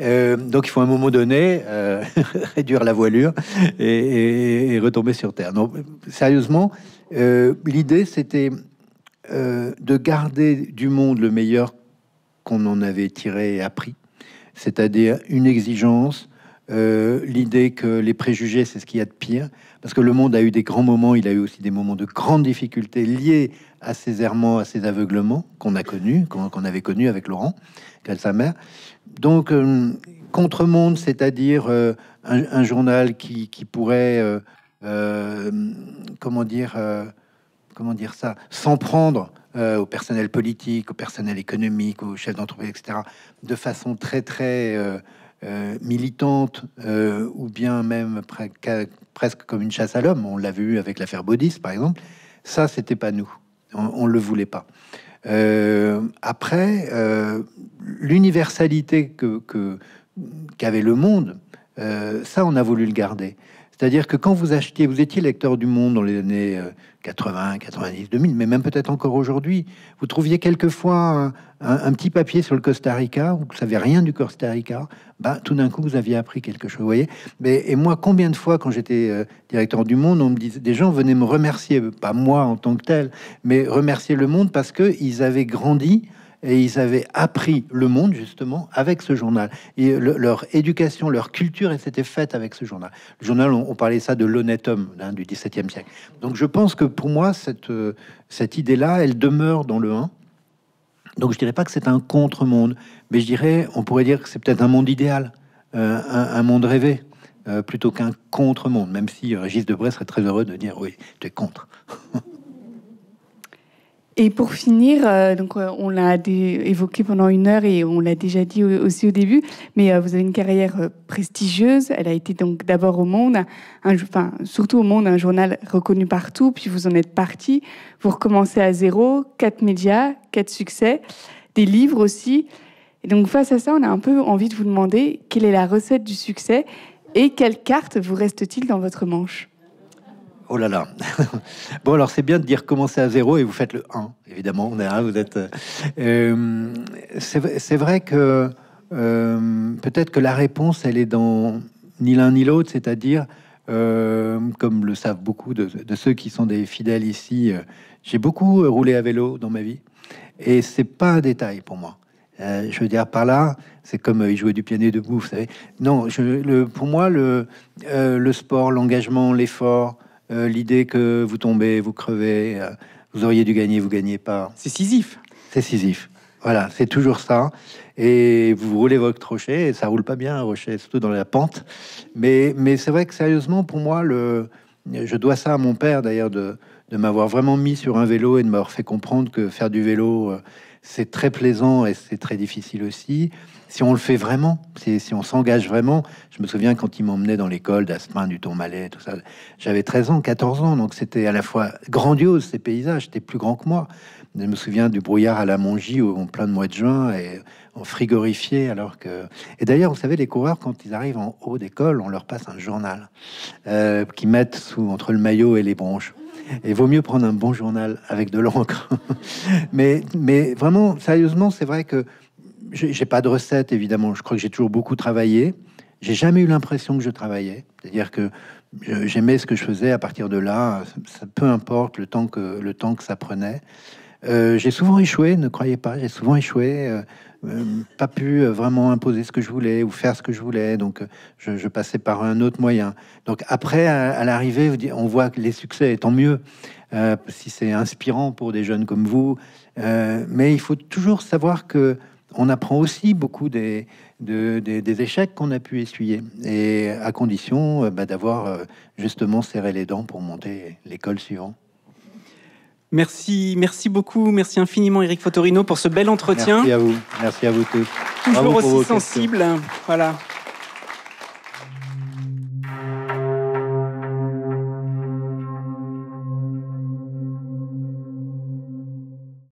Euh, donc il faut à un moment donné euh, réduire la voilure et, retomber sur Terre. sérieusement, euh, l'idée c'était de garder du monde le meilleur qu'on en avait tiré et appris, c'est-à-dire une exigence, l'idée que les préjugés c'est ce qu'il y a de pire, parce que le monde a eu des grands moments, il a eu aussi des moments de grandes difficultés liés à ses errements, à ses aveuglements qu'on a connus, qu'on avait connus avec Laurent, sa mère. Donc, euh, contre-monde, c'est-à-dire euh, un, journal qui, pourrait, euh, comment dire, comment dire ça, s'en prendre au personnel politique, au personnel économique, au chef d'entreprise, etc., de façon très, très euh, militante euh, ou bien même presque comme une chasse à l'homme, on l'a vu avec l'affaire Baudis par exemple, ça c'était pas nous, on, ne le voulait pas. Euh, après, l'universalité que, qu'avait le monde, ça on a voulu le garder. C'est-à-dire que quand vous achetiez, vous étiez lecteur du Monde dans les années 80, 90, 2000, mais même peut-être encore aujourd'hui, vous trouviez quelquefois un, petit papier sur le Costa Rica, vous ne savez rien du Costa Rica, bah, tout d'un coup vous aviez appris quelque chose, voyez. Mais, et moi, combien de fois, quand j'étais euh, directeur du Monde, on me disait, des gens venaient me remercier, pas moi en tant que tel, mais remercier le Monde parce qu'ils avaient grandi et ils avaient appris le monde justement avec ce journal. Et leur éducation, leur culture, elle s'était faite avec ce journal. Le journal, on, parlait ça de l'honnête homme hein, du XVIIe siècle. Donc je pense que pour moi, cette, euh, idée-là, elle demeure dans le 1. Donc je dirais pas que c'est un contre-monde, mais je dirais, on pourrait dire que c'est peut-être un monde idéal, euh, un, monde rêvé, euh, plutôt qu'un contre-monde, même si Régis Debray serait très heureux de dire oui, tu es contre. Et pour finir, euh, donc euh, on l'a évoqué pendant une heure et on l'a déjà dit aussi au début, mais euh, vous avez une carrière prestigieuse. Elle a été donc d'abord au Monde, un, enfin surtout au Monde, un journal reconnu partout. Puis vous en êtes parti, vous recommencez à zéro, quatre médias, quatre succès, des livres aussi. Et donc face à ça, on a un peu envie de vous demander quelle est la recette du succès et quelle carte vous reste-t-il dans votre manche. Oh là là. bon, alors c'est bien de dire commencer à zéro et vous faites le 1, évidemment. On est vous êtes. Euh, euh, c'est vrai que euh, peut-être que la réponse, elle est dans ni l'un ni l'autre, c'est-à-dire, comme le savent beaucoup de, ceux qui sont des fidèles ici, j'ai beaucoup roulé à vélo dans ma vie et c'est pas un détail pour moi. je veux dire, par là, c'est comme euh, il du piano de vous savez. Non, pour moi, le, le sport, l'engagement, l'effort, euh, l'idée que vous tombez, vous crevez, euh, vous auriez dû gagner, vous gagnez pas. C'est scisif C'est scisif, Voilà, c'est toujours ça. Et vous roulez votre rocher, et ça roule pas bien un rocher, surtout dans la pente. Mais, mais c'est vrai que sérieusement, pour moi, je dois ça à mon père d'ailleurs de, de m'avoir vraiment mis sur un vélo et de m'avoir fait comprendre que faire du vélo, euh, c'est très plaisant et c'est très difficile aussi si on le fait vraiment, si, si on s'engage vraiment. Je me souviens quand il m'emmenait dans l'école d'Aspin, du Tourmalet, tout ça. J'avais 13 ans, 14 ans, donc c'était à la fois grandiose ces paysages, c'était plus grand que moi. Je me souviens du brouillard à la Mongie en plein de mois de juin et on frigorifiait alors que. Et d'ailleurs, vous savez, les coureurs quand ils arrivent en haut d'école, on leur passe un journal euh, qu'ils mettent sous entre le maillot et les branches. Et vaut mieux prendre un bon journal avec de l'encre. mais mais vraiment, sérieusement, c'est vrai que j'ai pas de recette, évidemment. Je crois que j'ai toujours beaucoup travaillé. J'ai jamais eu l'impression que je travaillais. C'est-à-dire que j'aimais ce que je faisais à partir de là, peu importe le temps que, le temps que ça prenait. Euh, j'ai souvent échoué, ne croyez pas, j'ai souvent échoué, euh, euh, pas pu vraiment imposer ce que je voulais ou faire ce que je voulais, donc je, passais par un autre moyen. Donc après, à, l'arrivée, on voit que les succès, tant mieux, si c'est inspirant pour des jeunes comme vous, mais il faut toujours savoir que on apprend aussi beaucoup des, des, échecs qu'on a pu essuyer, et à condition euh, bah, d'avoir euh, justement serré les dents pour monter l'école suivante. Merci, merci beaucoup, merci infiniment Eric Fotorino pour ce bel entretien. Merci à vous, merci à vous tous. Toujours aussi sensible, voilà.